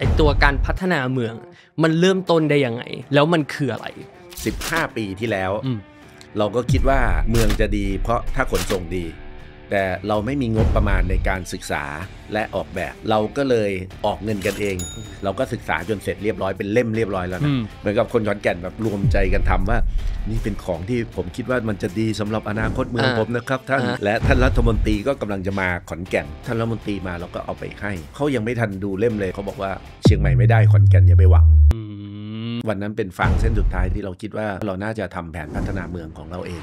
ไอตัวการพัฒนาเมืองมันเริ่มต้นได้ยังไง แล้วมันคืออะไร 15 ปีที่แล้วเราก็คิดว่าเมืองจะดีเพราะถ้าขนส่งดีแต่เราไม่มีงบประมาณในการศึกษาและออกแบบ เราก็เลยออกเงินกันเอง เราก็ศึกษาจนเสร็จเรียบร้อยเป็นเล่มเรียบร้อยแล้วนะเหมือนกับคนขอนแก่นแบบรวมใจกันทำว่านี่เป็นของที่ผมคิดว่ามันจะดีสำหรับอนาคตเมืองผมนะครับท่านและท่านรัฐมนตรีก็กำลังจะมาขอนแก่นท่านรัฐมนตรีมาเราก็เอาไปให้เขายังไม่ทันดูเล่มเลย เขาบอกว่า เชียงใหม่ไม่ได้ขอนแก่นอย่าไปหวังวันนั้นเป็นฟังเส้นสุดท้ายที่เราคิดว่าเราน่าจะทำแผนพัฒนาเมืองของเราเอง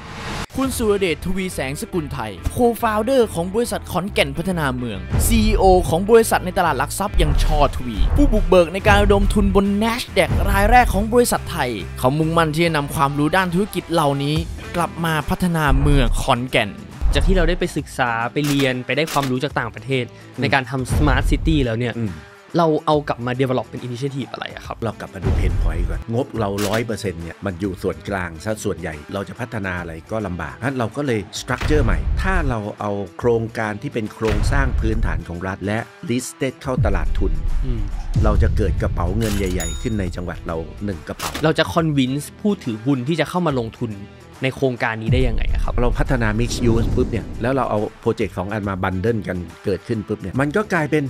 คุณสุรเดชทวีแสงสกุลไทยโคฟาวเดอร์ของบริษัทขอนแก่นพัฒนาเมือง CEO ของบริษัทในตลาดหลักทรัพย์อย่างชอทวี ผู้บุกเบิกในการระดมทุนบน NASH แดกรายแรกของบริษัทไทยเขามุ่งมั่นที่จะนำความรู้ด้านธุรกิจเหล่านี้ กลับมาพัฒนาเมืองขอนแก่น จากที่เราได้ไปศึกษาไปเรียนไปได้ความรู้จากต่างประเทศ ในการทำสมาร์ทซิตี้แล้วเนี่ยเราเอากลับมา develop เป็น initiative อะไรครับ เรากลับมาดูเพนพอยต์ก่อน งบเรา 100%เนี่ยมันอยู่ส่วนกลางซะส่วนใหญ่ เราจะพัฒนาอะไรก็ลำบากงั้นเราก็เลย structure ใหม่ ถ้าเราเอาโครงการที่เป็นโครงสร้างพื้นฐานของรัฐและ listed เข้าตลาดทุน เราจะเกิดกระเป๋าเงินใหญ่ ๆ ขึ้นในจังหวัดเราหนึ่งกระเป๋า เราจะ convince ผู้ถือหุ้นที่จะเข้ามาลงทุนในโครงการนี้ได้ยังไงครับ เราพัฒนา mix use ปุ๊บเนี่ย แล้วเราเอาโปรเจกต์ของอันมาบันเดิลกันเกิดขึ้นปุ๊บเนี่ย มันก็กลายเป็น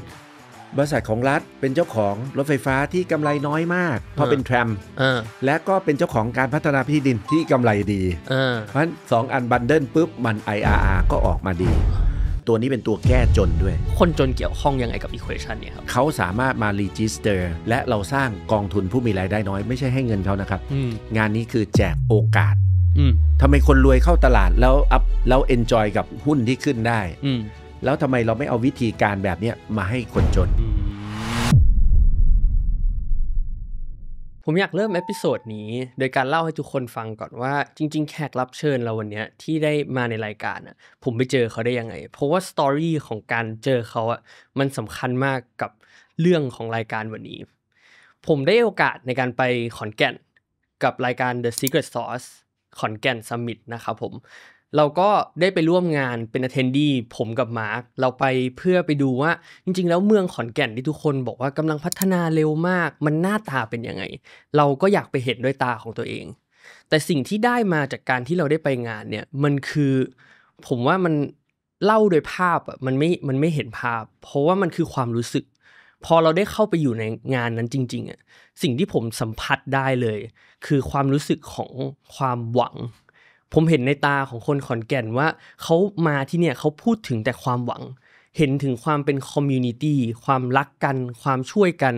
บริษัทของรัฐเป็นเจ้าของรถไฟฟ้าที่กำไรน้อยมาก เพราะเป็นแทรมและก็เป็นเจ้าของการพัฒนาที่ดินที่กำไรดี เพราะฉะนั้นสองอันบันเดิลปุ๊บ มัน IRR ก็ออกมาดี ตัวนี้เป็นตัวแก้จนด้วย คนจนเกี่ยวข้องยังไงกับอีควอชันเนี่ยครับเขาสามารถมารีจิสเตอร์และเราสร้างกองทุนผู้มีรายได้น้อย ไม่ใช่ให้เงินเขานะครับงานนี้คือแจกโอกาสทำไมคนรวยเข้าตลาดแล้วอัพแล้วเอนจอยกับหุ้นที่ขึ้นได้แล้วทำไมเราไม่เอาวิธีการแบบนี้มาให้คนจน ผมอยากเริ่มเอพิโซดนี้ โดยการเล่าให้ทุกคนฟังก่อนว่า จริง ๆ แขกรับเชิญเราวันนี้ที่ได้มาในรายการอ่ะผมไปเจอเขาได้ยังไง เพราะว่าสตอรี่ของการเจอเขาอ่ะมันสำคัญมากกับเรื่องของรายการวันนี้ ผมได้โอกาสในการไปขอนแก่น กับรายการ The Secret Sauce ขอนแก่น Summit นะครับผมเราก็ได้ไปร่วมงานเป็นอะเทนดี้ผมกับมาร์คเราไปเพื่อไปดูว่าจริงๆ แล้วเมืองขอนแก่นที่ทุกคนบอกว่ากำลังพัฒนาเร็วมาก มันหน้าตาเป็นยังไง เราก็อยากไปเห็นด้วยตาของตัวเอง แต่สิ่งที่ได้มาจากการที่เราได้ไปงานเนี่ย มันคือผมว่ามันเล่าโดยภาพอ่ะมันไม่มันไม่เห็นภาพ เพราะว่ามันคือความรู้สึก พอเราได้เข้าไปอยู่ในงานนั้นจริงๆอ่ะสิ่งที่ผมสัมผัสได้เลย คือความรู้สึกของความหวังผมเห็นในตาของคนขอนแก่นว่า เขามาที่เนี่ยเขาพูดถึงแต่ความหวัง เห็นถึงความเป็นคอมมูนิตี้ความรักกัน ความช่วยกัน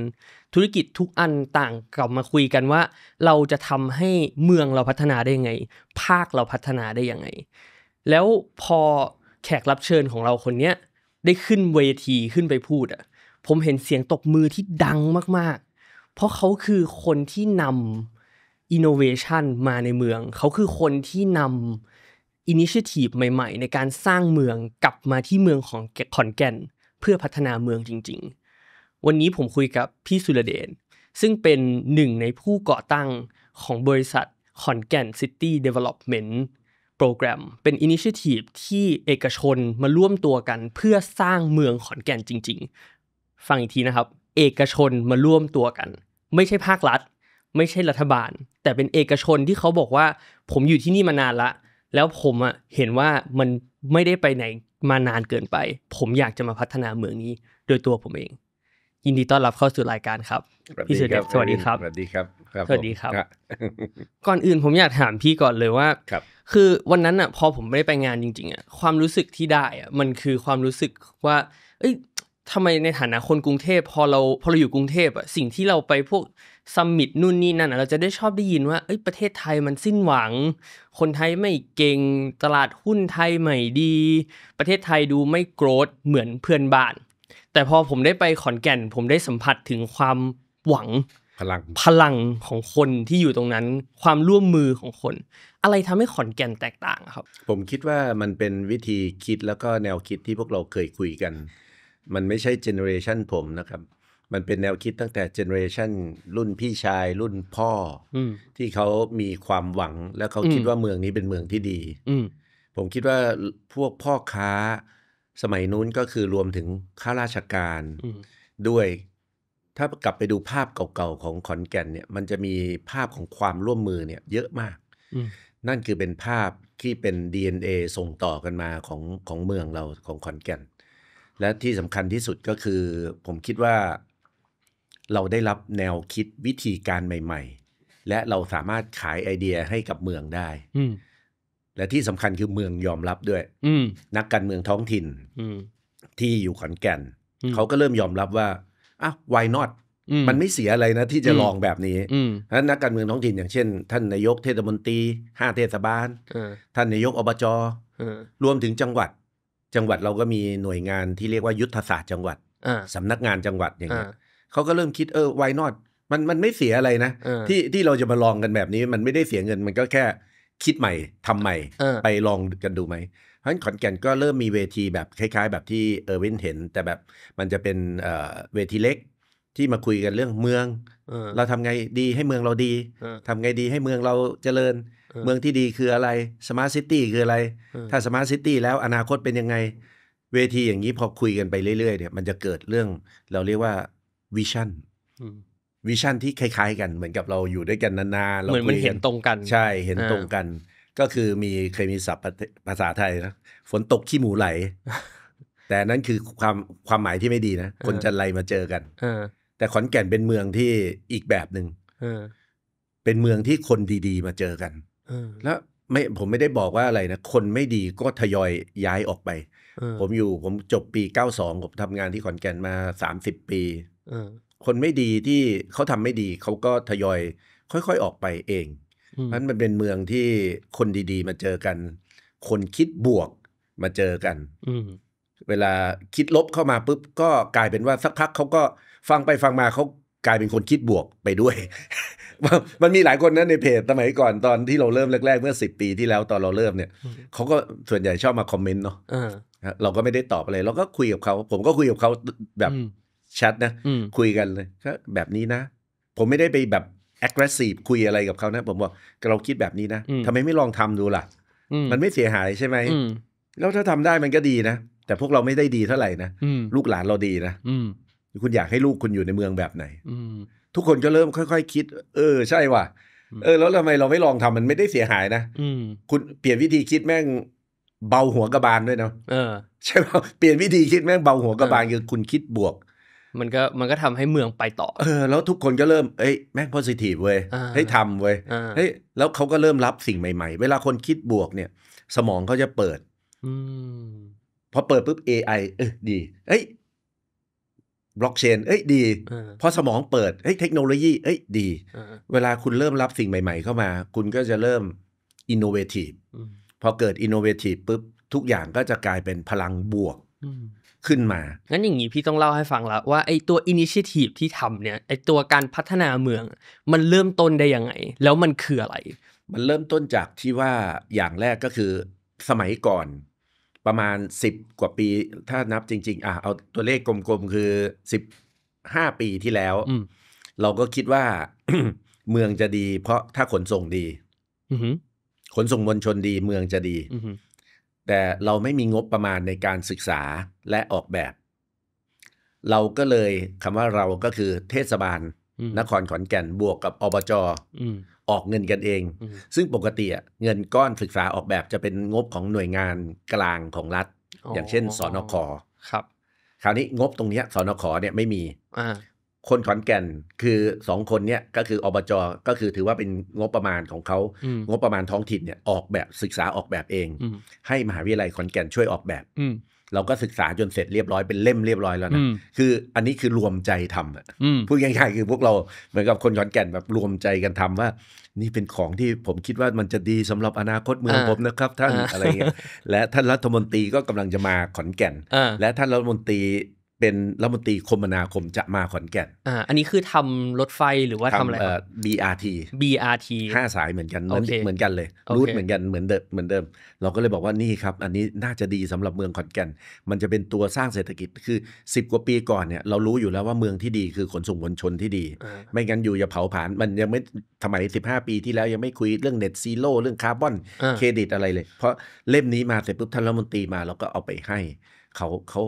ธุรกิจทุกอันต่างกลับมาคุยกันว่า เราจะทำให้เมืองเราพัฒนาได้ยังไง ภาคเราพัฒนาได้ยังไง แล้วพอแขกรับเชิญของเราคนเนี้ยได้ขึ้นเวทีขึ้นไปพูดอ่ะ ผมเห็นเสียงตกมือที่ดังมากๆ เพราะเขาคือคนที่นำอินโนเวชันมาในเมืองเขาคือคนที่นำอินิเชทีฟใหม่ๆ ในการสร้างเมืองกลับมาที่เมืองของขอนแก่นเพื่อพัฒนาเมืองจริง ๆ วันนี้ผมคุยกับพี่สุรเดช ซึ่งเป็นหนึ่งในผู้ก่อตั้งของบริษัทขอนแก่นี้เดเวล็อปเมนต์โปรแกรม เป็นอินิเชทีฟที่เอกชนมาร่วมตัวกันเพื่อสร้างเมืองขอนแก่นจริง ๆ ฟังอีกทีนะครับ เอกชนมาร่วมตัวกัน ไม่ใช่ภาครัฐไม่ใช่รัฐบาล แต่เป็นเอกชนที่เขาบอกว่า ผมอยู่ที่นี่มานานละ แล้วผมอะเห็นว่ามันไม่ได้ไปไหนมานานเกินไป ผมอยากจะมาพัฒนาเมืองนี้ โดยตัวผมเอง ยินดีต้อนรับเข้าสู่รายการครับพี่สุเดชสวัสดีครับสวัสดีครับสวัสดีครับ ก่อนอื่นผมอยากถามพี่ก่อนเลยว่าครับ คือวันนั้นอ่ะพอผมไม่ได้ไปงานจริง ๆอ่ะความรู้สึกที่ได้อ่ะมันคือความรู้สึกว่าเอ้ยทำไมในฐานะคนกรุงเทพพอเราพอเราอยู่กรุงเทพอ่ะสิ่งที่เราไปพวกซัมมิตนู่นนี่นั่น เราจะได้ชอบได้ยินว่า เอ้ยประเทศไทยมันสิ้นหวัง คนไทยไม่เก่งตลาดหุ้นไทยไม่ดี ประเทศไทยดูไม่โกรธ เหมือนเพื่อนบ้าน แต่พอผมได้ไปขอนแก่นผมได้สัมผัสถึงความหวัง พลัง พลังของคนที่อยู่ตรงนั้น ความร่วมมือของคน อะไรทำให้ขอนแก่นแตกต่างครับ ผมคิดว่ามันเป็นวิธีคิดแล้วก็แนวคิดที่พวกเราเคยคุยกัน มันไม่ใช่เจเนอเรชันผมนะครับมันเป็นแนวคิดตั้งแต่เจเนอเรชันรุ่นพี่ชายรุ่นพ่ออที่เขามีความหวัง แล้วเขาคิดว่าเมืองนี้เป็นเมืองที่ดีผมคิดว่าพวกพ่อค้าสมัยนู้นก็คือรวมถึงข้าราชการด้วยถ้ากลับไปดูภาพเก่าๆ ของขอนแก่น เนี่ยมันจะมีภาพของความร่วมมือเนี่ยเยอะมากนั่นคือเป็นภาพที่เป็น DNA ส่งต่อกันมาของของเมืองเราของขอนแก่น และที่สำคัญที่สุดก็คือ ผมคิดว่าเราได้รับแนวคิดวิธีการใหม่ๆ และเราสามารถขายไอเดียให้กับเมืองได้ และที่สำคัญคือเมืองยอมรับด้วยนักการเมืองท้องถิ่นที่อยู่ขอนแก่นเขาก็เริ่มยอมรับว่าอ่ะ why not มันไม่เสียอะไรนะที่จะลองแบบนี้นั้นนักการเมืองท้องถิ่น อย่างเช่น ท่านนายกเทศมนตรีห้าเทศบาลท่านนายกอบจรวมถึงจังหวัด จังหวัดเราก็มีหน่วยงานที่เรียกว่ายุทธศาสตร์จังหวัดสำนักงานจังหวัด อย่างเงี้ยเขาก็เริ่มคิดเออ why not มันมันไม่เสียอะไรนะที่ที่เราจะมาลองกันแบบนี้ มันไม่ได้เสียเงินมันก็แค่คิดใหม่ ทำใหม่ ไปลองกันดูไหมเพราะฉะนั้นขอนแก่นก็เริ่มมีเวทีแบบคล้าย ๆ แบบที่เออร์วินเห็น แต่แบบมันจะเป็นเวทีเล็กที่มาคุยกันเรื่องเมือง เราทำไงดีให้เมืองเราดี ทำไงดีให้เมืองเราเจริญ เมืองที่ดีคืออะไรสมาร์ทซิตี้คืออะไรถ้าสมาร์ทซิตี้แล้วอนาคตเป็นยังไง เวทีอย่างนี้พอคุยกันไปเรื่อย ๆเนี่ยมันจะเกิดเรื่องเราเรียกว่าวิชั่นวิชั่นที่คล้ายๆ กัน เหมือนกับเราอยู่ด้วยกันนานๆเราเหมือนมันเห็นตรงกัน ใช่เห็นตรงกัน ก็คือมีเคยมีศัพท์ภาษาไทยนะฝนตกขี้หมูไหล แต่นั้นคือความความหมายที่ไม่ดีนะคนจันไรมาเจอกันแต่ขอนแก่นเป็นเมืองที่อีกแบบหนึ่งเป็นเมืองที่คนดี ๆ มาเจอกันแล้วไม่ผมไม่ได้บอกว่าอะไรนะคนไม่ดีก็ทยอยย้ายออกไป ผมอยู่ผมจบปีเก้าสองผมทำงานที่ขอนแก่นมาสสามิบปีคนไม่ดีที่เขาทำไม่ดีเขาก็ทยอยค่อยๆ ออกไปเองเพราะนั้นมันเป็นเมืองที่คนดีๆมาเจอกัน คนคิดบวกมาเจอกันเวลาคิดลบเข้ามาปุ๊บ ก็กลายเป็นว่าสักพักเขาก็ฟังไปฟังมาเขากลายเป็นคนคิดบวกไปด้วย มันมีหลายคนนะในเพจสมัยก่อนตอนที่เราเริ่มแรกๆ เมื่อสิบปีที่แล้วตอนเราเริ่มเนี่ยเขาก็ส่วนใหญ่ชอบมาคอมเมนต์เนาะเราก็ไม่ได้ตอบอะไรเราก็คุยกับเขาผมก็คุยกับเขาแบบชัดนะคุยกันเลยก็แบบนี้นะผมไม่ได้ไปแบบ aggressive คุยอะไรกับเขานะผมบอกเราคิดแบบนี้นะทำไมไม่ลองทำดูล่ะมันไม่เสียหายใช่ไหมแล้วถ้าทำได้มันก็ดีนะแต่พวกเราไม่ได้ดีเท่าไหร่นะลูกหลานเราดีนะคุณอยากให้ลูกคุณอยู่ในเมืองแบบไหนทุกคนก็เริ่มค่อยๆคคิด เออ ใช่ว่ะเออ แล้วทำไมเราไม่ลองทำมันไม่ได้เสียหายนะคุณเปลี่ยนวิธีคิดแม่งเบาหัวกระบาลด้วยเนาะใช่ไหมเปลี่ยนวิธีคิดแม่งเบาหัวกระบาลคือคุณคิดบวกมันก็มันก็ทำให้เมืองไปต่อ เออ แล้วทุกคนก็เริ่ม เอ้ยแม่งโพสิทีฟเว้ยให้ทำเว้ย เฮ้ยแล้วเขาก็เริ่มรับสิ่งใหม่ๆ เวลาคนคิดบวกเนี่ย สมองเขาจะเปิดอพอเปิดปุ๊บ AI เออ ดีเอ้ยบล็อกเชนเอ้ยดี พอสมองเปิดเอ้ยเทคโนโลยี เอ้ยดี เวลาคุณเริ่มรับสิ่งใหม่ๆ เข้ามา คุณก็จะเริ่มอินโนเวทีฟพอเกิดอินโนเวทีฟปุ๊บ ทุกอย่างก็จะกลายเป็นพลังบวกขึ้นมา งั้นอย่างนี้พี่ต้องเล่าให้ฟังละว่าไอ้ตัวอินิชิทีฟที่ทำเนี่ยไอ้ตัวการพัฒนาเมือง มันเริ่มต้นได้ยังไง แล้วมันคืออะไร มันเริ่มต้นจากที่ว่าอย่างแรกก็คือสมัยก่อนประมาณ 10 กว่าปี ถ้านับจริง ๆ อ่ะเอาตัวเลขกลมๆคือ 15 ปีที่แล้วเราก็คิดว่า เมืองจะดีเพราะถ้าขนส่งดีขนส่งมวลชนดีเมืองจะดีแต่เราไม่มีงบประมาณในการศึกษาและออกแบบ เราก็เลย คำว่าเราก็คือเทศบาล นครขอนแก่นบวกกับอบจออกเงินกันเอง ซึ่งปกติเงินก้อนศึกษาออกแบบ จะเป็นงบของหน่วยงาน กลางของรัฐอย่างเช่นสอนอคครับ คราวนี้งบตรงนี้สอนอคเนี่ยไม่มีคนขอนแก่นคือสองคนเนี่ยก็คืออบจก็คือถือว่าเป็นงบประมาณของเขางบประมาณท้องถิ่นเนี่ยออกแบบศึกษาออกแบบเองให้มหาวิทยาลัยขอนแก่นช่วยออกแบบเราก็ศึกษาจนเสร็จเรียบร้อย เป็นเล่มเรียบร้อยแล้วนะ คืออันนี้คือรวมใจทำอ่ะพูดง่ายๆคือพวกเราเหมือนกับคนขอนแก่นแบบรวมใจกันทำว่า นี่เป็นของที่ผมคิดว่ามันจะดีสำหรับอนาคตเมืองผมนะครับท่านอะไรเงี้ยและท่านรัฐมนตรีก็กำลังจะมาขอนแก่นและท่านรัฐมนตรีเป็น รัฐมนตรีคมนาคมจะมาขอนแก่น อ่า อันนี้คือทำรถไฟหรือว่าทำอะไรเอ่อ BRT BRT ห้าสายเหมือนกันเหมือนเหมือนกันเลยรูทเหมือนกันเหมือนเดิมเหมือนเดิม เราก็เลยบอกว่านี่ครับ อันนี้น่าจะดีสำหรับเมืองขอนแก่น มันจะเป็นตัวสร้างเศรษฐกิจคือ 10 กว่าปีก่อนเนี่ย เรารู้อยู่แล้วว่าเมืองที่ดีคือขนส่งมวลชนที่ดี ไม่งั้นอยู่อย่าเผาผลาญมันยังไม่ทำไม 15 ปีที่แล้วยังไม่คุยเรื่องเน็ตซีโร่เรื่องคาร์บอนเครดิตอะไรเลย เพราะเล่มนี้มาเสร็จปุ๊บท่านรัฐมนตรีมาเราก็เอาไปให้ เขาเขา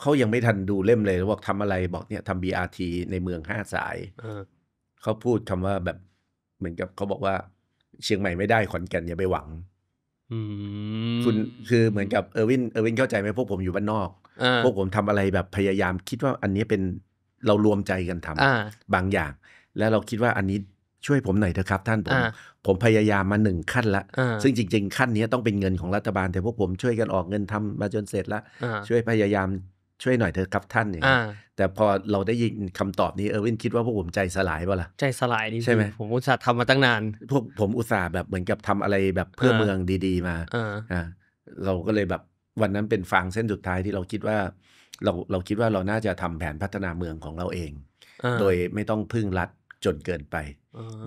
เขายังไม่ทันดูเล่มเลยบอกทำอะไรบอกเนี่ยทำ BRT ในเมืองห้าสายเขาพูดคำว่าแบบเหมือนกับเขาบอกว่า เชียงใหม่ไม่ได้ขอนแก่นอย่าไปหวังคุณคือเหมือนกับเออร์วิน เออร์วินเข้าใจไหมพวกผมอยู่บ้านนอกพวกผมทำอะไรแบบพยายาม คิดว่าอันนี้เป็นเรารวมใจกันทำบางอย่าง แล้วเราคิดว่าอันนี้ช่วยผมหน่อยเถอะครับ ท่านผมผมพยายามมาหนึ่งขั้น ละ ซึ่งจริงๆ ขั้นนี้ต้องเป็นเงินของรัฐบาลแต่พวกผมช่วยกันออกเงินทำมาจนเสร็จแล้วช่วยพยายามช่วยหน่อยเถอะครับท่านอย่างนี้แต่พอเราได้ยินคำตอบนี้เออวินคิดว่าพวกผมใจสลายเปล่าล่ะใจสลายนี่ใช่ไหมผมอุตส่าห์ทำมาตั้งนานพวกผมอุตส่าห์แบบเหมือนกับทำอะไรแบบเพื่อเมืองดีๆ มาอ่าเราก็เลยแบบวันนั้นเป็นฟางเส้นสุดท้ายที่เราคิดว่า เราเราคิดว่าเราน่าจะทำแผนพัฒนาเมืองของเราเอง โดยไม่ต้องพึ่งรัฐจนเกินไป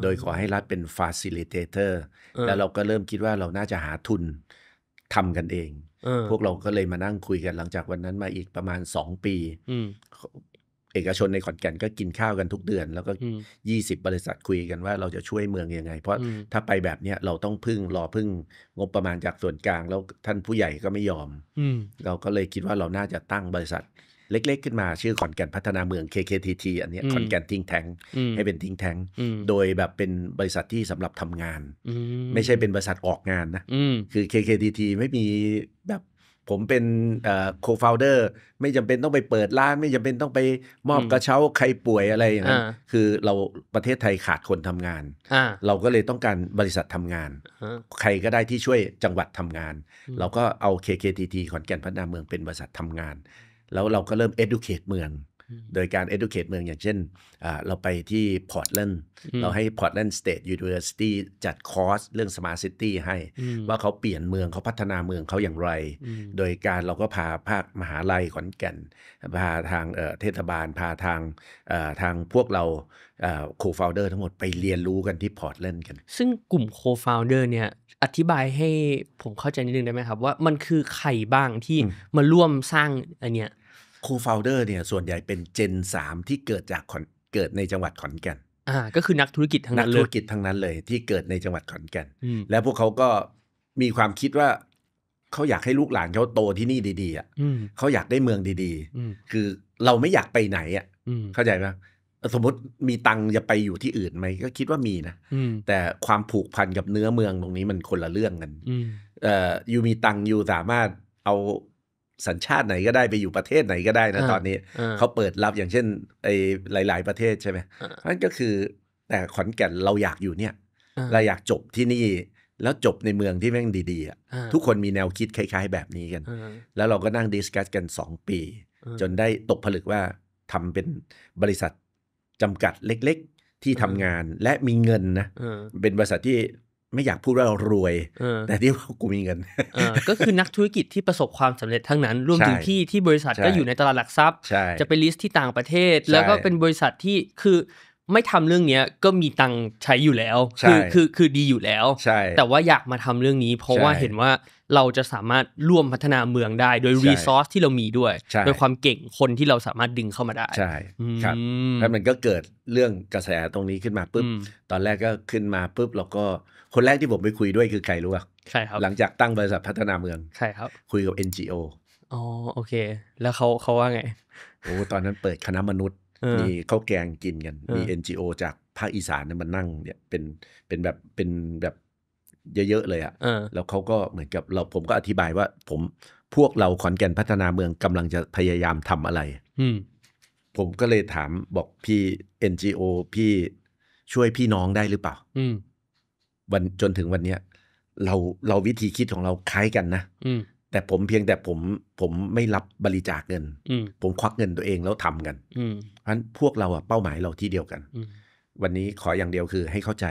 โดยขอให้รัฐเป็นฟาสิลิเตเตอร์แล้วเราก็เริ่มคิดว่าเราน่าจะหาทุนทำกันเองพวกเราก็เลยมานั่งคุยกันหลังจากวันนั้นมาอีกประมาณสองปีเอกชนในขอนแก่นก็กินข้าวกันทุกเดือน แล้วก็ยี่สิบบริษัทคุยกันว่าเราจะช่วยเมืองยังไง เพราะถ้าไปแบบเนี้ยเราต้องพึ่งรอพึ่ง งบประมาณจากส่วนกลาง แล้วท่านผู้ใหญ่ก็ไม่ยอมเราก็เลยคิดว่าเราน่าจะตั้งบริษัทเล็กๆขึ้นมาชื่อขอนแก่นพัฒนาเมือง KKTT อันนี้ขอนแก่นทิ้งแทงให้เป็นทิ้งแทงโดยแบบเป็นบริษัทที่สำหรับทำงาน ไม่ใช่เป็นบริษัทออกงานนะคือ KKTT ไม่มีแบบผมเป็นโคฟาวเดอร์ไม่จำเป็นต้องไปเปิดร้าน ไม่จำเป็นต้องไปมอบกระเช้าใครป่วยอะไรอย่างนั้นคือเราประเทศไทยขาดคนทำงาน เราก็เลยต้องการบริษัททำงาน ใครก็ได้ที่ช่วยจังหวัดทำงาน เราก็เอา KKTT ขอนแก่นพัฒนาเมืองเป็นบริษัททำงานแล้วเราก็เริ่ม educate เมือง โดยการ educate เมืองอย่างเช่น เราไปที่ Portland เราให้ Portland State University จัดคอร์สเรื่อง Smart City ให้ว่าเขาเปลี่ยนเมืองเขาพัฒนาเมืองเขาอย่างไร โดยการเราก็พาภาคมหาลัยขอนแก่นพาทางเทศบาล พาทางทางพวกเราโคฟาวเดอร์ทั้งหมดไปเรียนรู้กันที่พอร์ตเลนด์กัน ซึ่งกลุ่มโคฟาวเดอร์เนี่ยอธิบายให้ผมเข้าใจนิดนึงได้ไหมครับ ว่ามันคือใครบ้างที่มาร่วมสร้างอันเนี้ยโคฟาวเดอร์เนี่ยส่วนใหญ่เป็นเจนสามที่เกิดจากเกิดในจังหวัดขอนแก่นอ่าก็คือนักธุรกิจทั้งนั้นเลยนักธุรกิจทั้งนั้นเลย ที่เกิดในจังหวัดขอนแก่นแล้วพวกเขาก็มีความคิดว่า เขาอยากให้ลูกหลานเขาโตที่นี่ดี ๆ อ่ะเขาอยากได้เมืองดี ๆ คือเราไม่อยากไปไหนอ่ะเข้าใจไหมสมมติมีตังจะไปอยู่ที่อื่นไหมก็คิดว่ามีนะ แต่ความผูกพันกับเนื้อเมืองตรงนี้มันคนละเรื่องกันเอ่ออยู่มีตังอยู่สามารถเอาสัญชาติไหนก็ได้ไปอยู่ประเทศไหนก็ได้นะตอนนี้เขาเปิดรับอย่างเช่นไอ้หลาย ๆ ประเทศใช่ไหมนั่นก็คือแต่ขอนแก่นเราอยากอยู่เนี่ยเราอยากจบที่นี่ แล้วจบในเมืองที่แม่งดีๆอ่ะทุกคนมีแนวคิดคล้ายๆแบบนี้กัน แล้วเราก็นั่งดิสคัสกันสองปี จนได้ตกผลึกว่าทำเป็นบริษัทจำกัดเล็กๆที่ทำงานและมีเงินนะเป็นบริษัทที่ไม่อยากพูดว่าเรารวยแต่ที่ว่ากูมีเงินก็คือนักธุรกิจที่ประสบความสำเร็จทั้งนั้น รวมถึงพี่ที่บริษัทก็อยู่ในตลาดหลักทรัพย์ จะไปลิสต์ที่ต่างประเทศ แล้วก็เป็นบริษัทที่คือไม่ทำเรื่องเนี้ยก็มีตังใช้อยู่แล้วคือคือคือดีอยู่แล้ว แต่ว่าอยากมาทำเรื่องนี้ เพราะว่าเห็นว่าเราจะสามารถร่วมพัฒนาเมืองได้ โดยรีซอสที่เรามีด้วยโดยความเก่งคนที่เราสามารถดึงเข้ามาได้ใช่ครับแล้วมันก็เกิดเรื่องกระแสตรงนี้ขึ้นมาปุ๊บ ตอนแรกก็ขึ้นมาปุ๊บ เราก็คนแรกที่ผมไปคุยด้วยคือใครรู้ป่ะใช่ครับหลังจากตั้งบริษัทพัฒนาเมืองใช่ครับคุยกับ NGO อ๋อโอเค แล้วเขาเขาว่าไงโอ้ตอนนั้นเปิดคณะมนุษย์มีข้าวแกงกินกันมี NGO จากภาคอีสานเนี่ยมันนั่งเนี่ยเป็นเป็นแบบเป็นแบบเยอะๆเลยอะ่ะ แล้วเขาก็เหมือนกับเราผมก็อธิบายว่า ผมพวกเราขอนแก่นพัฒนาเมืองกำลังจะพยายามทำอะไร อืผมก็เลยถามบอกพี่ NGO พี่ช่วยพี่น้องได้หรือเปล่าวันจนถึงวันเนี้ย เราเราวิธีคิดของเราคล้ายกันนะแต่ผมเพียงแต่ผมผมไม่รับบริจาคเงินผมควักเงินตัวเองแล้วทำกันเพราะฉะนั้นพวกเราอะเป้าหมายเราที่เดียวกันวันนี้ขออย่างเดียวคือ ให้เข้าใจ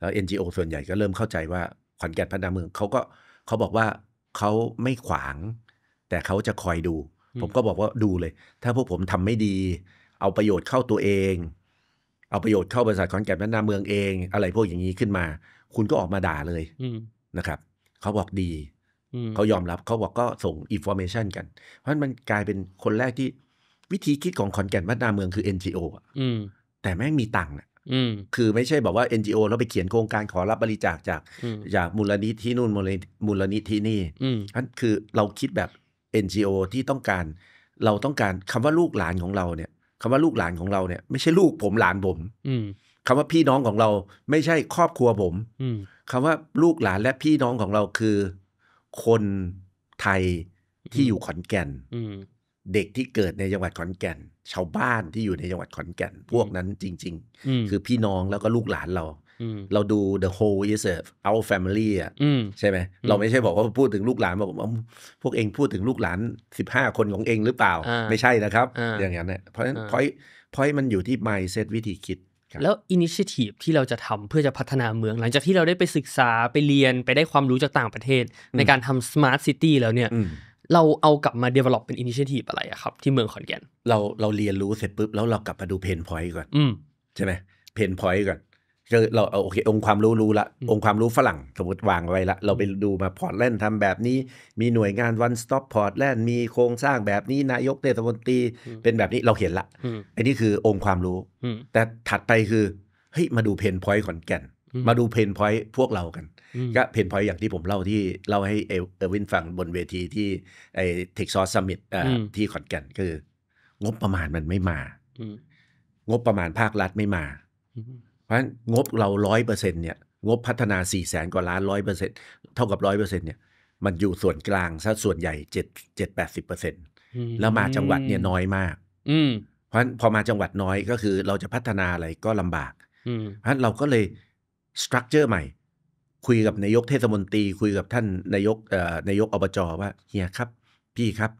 แล้ว NGO ส่วนใหญ่ก็เริ่มเข้าใจว่าขอนแก่นพัฒนาเมืองเขาก็เขาบอกว่าเขาไม่ขวาง แต่เขาจะคอยดู ผมก็บอกว่าดูเลย ถ้าพวกผมทำไม่ดี เอาประโยชน์เข้าตัวเอง เอาประโยชน์เข้าบริษัทขอนแก่นพัฒนาเมืองเอง อะไรพวกอย่างนี้ขึ้นมา คุณก็ออกมาด่าเลยนะครับเขาบอกดีเขายอมรับเขาบอกก็ส่งอินโฟเมชันกัน เพราะมันกลายเป็นคนแรกที่วิธีคิดของขอนแก่นพัฒนาเมืองคือ NGO อ่ะแต่แม่งมีตังค์อ่ะคือไม่ใช่แบบว่า NGO แล้วไปเขียนโครงการขอรับบริจาคจากจากมูลนิธินู่นมูลนิธินี่นั่นคือเราคิดแบบ NGO ที่ต้องการ เราต้องการคำว่าลูกหลานของเราเนี่ยคำว่าลูกหลานของเราเนี่ยไม่ใช่ลูกผมหลานผมคำว่าพี่น้องของเราไม่ใช่ครอบครัวผมคำว่าลูกหลานและพี่น้องของเราคือคนไทยที่อยู่ขอนแก่นเด็กที่เกิดในจังหวัดขอนแก่น ชาวบ้านที่อยู่ในจังหวัดขอนแก่นพวกนั้นจริง ๆ คือพี่น้องแล้วก็ลูกหลานเรา เราดู the whole is a our family อ่ะใช่ไหมเราไม่ใช่บอกว่าพูดถึงลูกหลานบอกพวกเองพูดถึงลูกหลาน 15 คนของเองหรือเปล่า ไม่ใช่นะครับ อย่างนั้นเนี่ยเพราะฉะนั้นพอยพอยมันอยู่ที่ mindset วิธีคิดแล้วอินิชทีฟที่เราจะทำเพื่อจะพัฒนาเมืองหลังจากที่เราได้ไปศึกษาไปเรียนไปได้ความรู้จากต่างประเทศในการทำ smart city แล้วเนี่ยเราเอากลับมา develop เป็น initiative อะไรอะครับ ที่เมืองขอนแก่นเราเราเรียนรู้เสร็จปุ๊บ แล้วเรากลับมาดูเพนพอยต์ก่อนใช่ไหมเพนพอยต์ก่อนก็เราเอาโอเค องค์ความรู้ รู้ละ องค์ความรู้ฝรั่งสมมติวางไว้ละเราไปดูมาพอร์ตแลนด์ทำแบบนี้ มีหน่วยงาน one stop พอร์ตแลนด์มีโครงสร้างแบบนี้นายกเทศมนตรีเป็นแบบนี้เราเห็นละ อันนี้คือองค์ความรู้ แต่ถัดไปคือเฮ้ยมาดูเพนพอยต์ขอนแก่นมาดูเพนพอยต์พวกเรากัน ก็เพนพอยต์อย่างที่ผมเล่าที่ เล่าให้เอวินฟังบนเวทีที่ ไอเทคซอสซัมมิตที่ขอนแก่นคือ งบประมาณมันไม่มางบประมาณภาครัฐไม่มาเพราะงบเราร้อยเปอร์เซ็นเนี่ย งบพัฒนาสี่แสนกว่าล้านร้อยเปอร์เซ็นเท่ากับร้อยเปอร์เซ็นเนี่ยมันอยู่ส่วนกลางซะส่วนใหญ่เจ็ดเจ็ดแปดสิบเปอร์เซ็นตแล้วมาจังหวัดเนี่ยน้อยมากเพราะั้นพอมาจังหวัดน้อยก็คือ เราจะพัฒนาอะไรก็ลำบากเพราะั้นเราก็เลยสตรัคเจอร์ใหม่ คุยกับนายกเทศมนตรี คุยกับท่านนายกนายกอบจว่า เฮียครับ พี่ครับ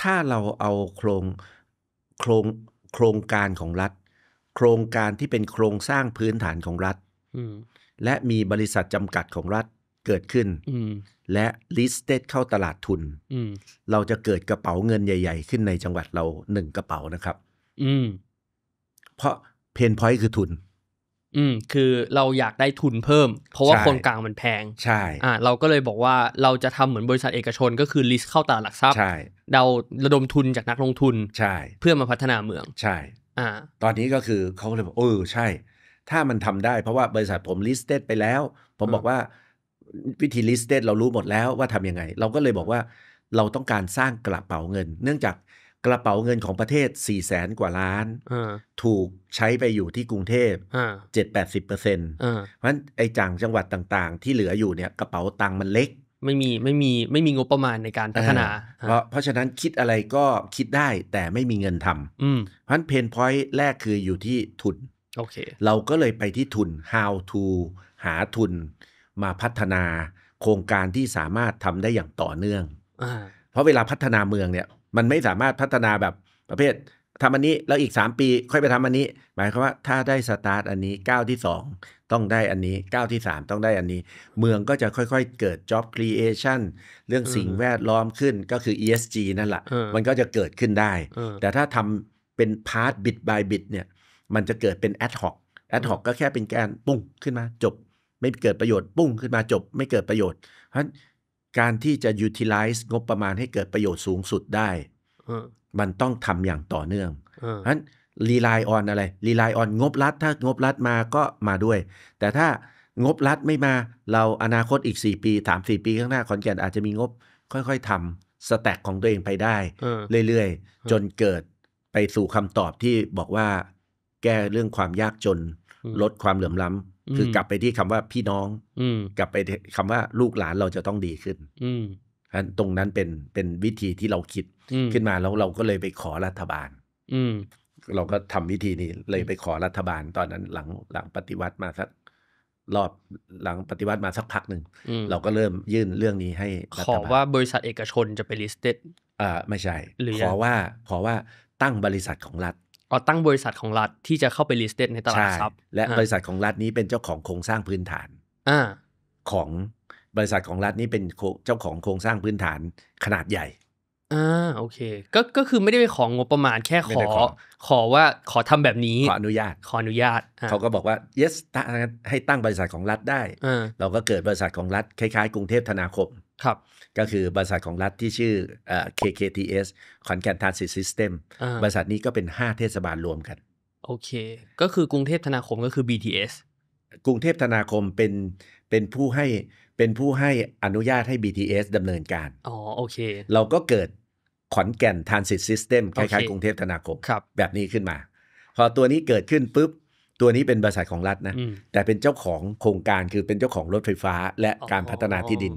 ถ้าเราเอาโครงโครงโครงการของรัฐ โครงการที่เป็นโครงสร้างพื้นฐานของรัฐและมีบริษัทจำกัดของรัฐเกิดขึ้นและ listed เข้าตลาดทุนเราจะเกิดกระเป๋าเงินใหญ่ ๆ ขึ้นในจังหวัดเราหนึ่งกระเป๋านะครับเพราะเพนพอยต์คือทุนอืม คือเราอยากได้ทุนเพิ่มเพราะว่าคนกลางมันแพงใช่อ่าเราก็เลยบอกว่าเราจะทำเหมือนบริษัทเอกชนก็คือลิสต์เข้าตลาดหลักทรัพย์ใช่เราระดมทุนจากนักลงทุนใช่ เพื่อมาพัฒนาเมืองใช่อ่าตอนนี้ก็คือเขาเลยบอกเออใช่ ถ้ามันทำได้เพราะว่าบริษัทผมลิสต์เดไปแล้ว ผมบอกว่าวิธีลิสต์เรารู้หมดแล้วว่าทํำยังไง เราก็เลยบอกว่าเราต้องการสร้างกระเป๋าเงิน เนื่องจากกระเป๋าเงินของประเทศ4ี่แสนกว่าล้าน ถูกใช้ไปอยู่ที่กรุงเทพเจ็ดแปดสิบเปอร์เซ็นต์เพราะฉะนั้นไอ้จังจังหวัดต่างๆ ที่เหลืออยู่เนี่ยกระเป๋าตังค์มันเล็ก ไม่มีไม่มีไม่มีงบประมาณในการพัฒนาเพราะเพราะฉะนั้นคิดอะไรก็คิดได้แต่ไม่มีเงินทำเพราะฉะนั้นเพนพอยต์แรกคืออยู่ที่ทุนโอเคเราก็เลยไปที่ทุน how to หาทุนมาพัฒนา โครงการที่สามารถทำได้อย่างต่อเนื่องเพราะเวลาพัฒนาเมืองเนี่ยมันไม่สามารถพัฒนาแบบประเภททำอันนี้ แล้วอีก 3 ปีค่อยไปทำอันนี้ หมายความว่าถ้าได้สตาร์ทอันนี้ก้าวที่ 2 ต้องได้อันนี้ก้าวที่ 3 ต้องได้อันนี้ เมืองก็จะค่อย ๆ เกิด job creation เรื่องสิ่งแวดล้อมขึ้นก็คือ ESG นั่นแหละมันก็จะเกิดขึ้นได้ แต่ถ้าทำเป็นพาร์ตบิดบายบิดเนี่ย มันจะเกิดเป็น ad hoc ad hoc ก็แค่เป็นการปุ้งขึ้นมาจบ ไม่เกิดประโยชน์ปุ้งขึ้นมาจบ ไม่เกิดประโยชน์เพราะการที่จะ utilize งบประมาณให้เกิดประโยชน์สูงสุดได้ มันต้องทำอย่างต่อเนื่องฉะนั้นรีไลออนอะไรรีไลออนงบรัฐ ถ้างบรัฐมาก็มาด้วย แต่ถ้างบรัฐไม่มาเราอนาคตอีก 4 ปี3 4ปีข้างหน้าขอนแก่นอาจจะมีงบค่อย ๆทำสแต็กของตัวเองไปได้ เรื่อย ๆ จนเกิดไปสู่คำตอบที่บอกว่า แก้เรื่องความยากจนลดความเหลื่อมล้ำคือกลับไปที่คำว่าพี่น้องอกลับไปคำว่าลูกหลานเราจะต้องดีขึ้น อืตรงนั้นเป็นเป็นวิธีที่เราคิดขึ้นมาแล้วเราก็เลยไปขอรัฐบาล อืเราก็ทำวิธีนี้เลยไปขอรัฐบาลตอนนั้น หลังหลังปฏิวัติมาสักรอบหลังปฏิวัติมาสักพักหนึ่งเราก็เริ่มยื่นเรื่องนี้ให้ขอว่าบริษัทเอกชนจะไปลิสต์เอ่าไม่ใช่ขอว่า ขอว่าตั้งบริษัทของรัฐอตั้งบริษัทของรัฐที่จะเข้าไปลิส t e ดในตลาดทรัพย์และบริษัทของรัฐนี้เป็นเจ้าของโครงสร้างพื้นฐานอของบริษัทของรัฐนี้เป็นเจ้าของโครงสร้างพื้นฐานขนาดใหญ่อ่าโอเคก็ก็คือไม่ได้ไปของงบประมาณแค่ขอ ขอว่าขอทำแบบนี้ขออนุญาต ขออนุญาตเขาก็บอกว่า yes ให้ตั้งบริษัทของรัฐได้เราก็เกิดบริษัทของรัฐคล้ายๆ กรุงเทพธนาคมครับ ก็คือบริษัทของรัฐที่ชื่อ KKTS ขอนแก่นทรานสิตซิสเต็มบริษัทนี้ก็เป็น 5 เทศบาลรวมกัน โอเค ก็คือกรุงเทพธนาคมก็คือ BTS กรุงเทพธนาคมเป็นเป็นผู้ให้เป็นผู้ให้อนุญาตให้ BTS ดำเนินการอ๋อโอเคเราก็เกิดขอนแก่นทรานสิตซิสเต็มคล้ายๆกรุงเทพธนาคม แบบนี้ขึ้นมา พอตัวนี้เกิดขึ้นปุ๊บตัวนี้เป็นบริษัทของรัฐนะแต่เป็นเจ้าของโครงการคือเป็นเจ้าของรถไฟฟ้า และการพัฒนาที่ดิน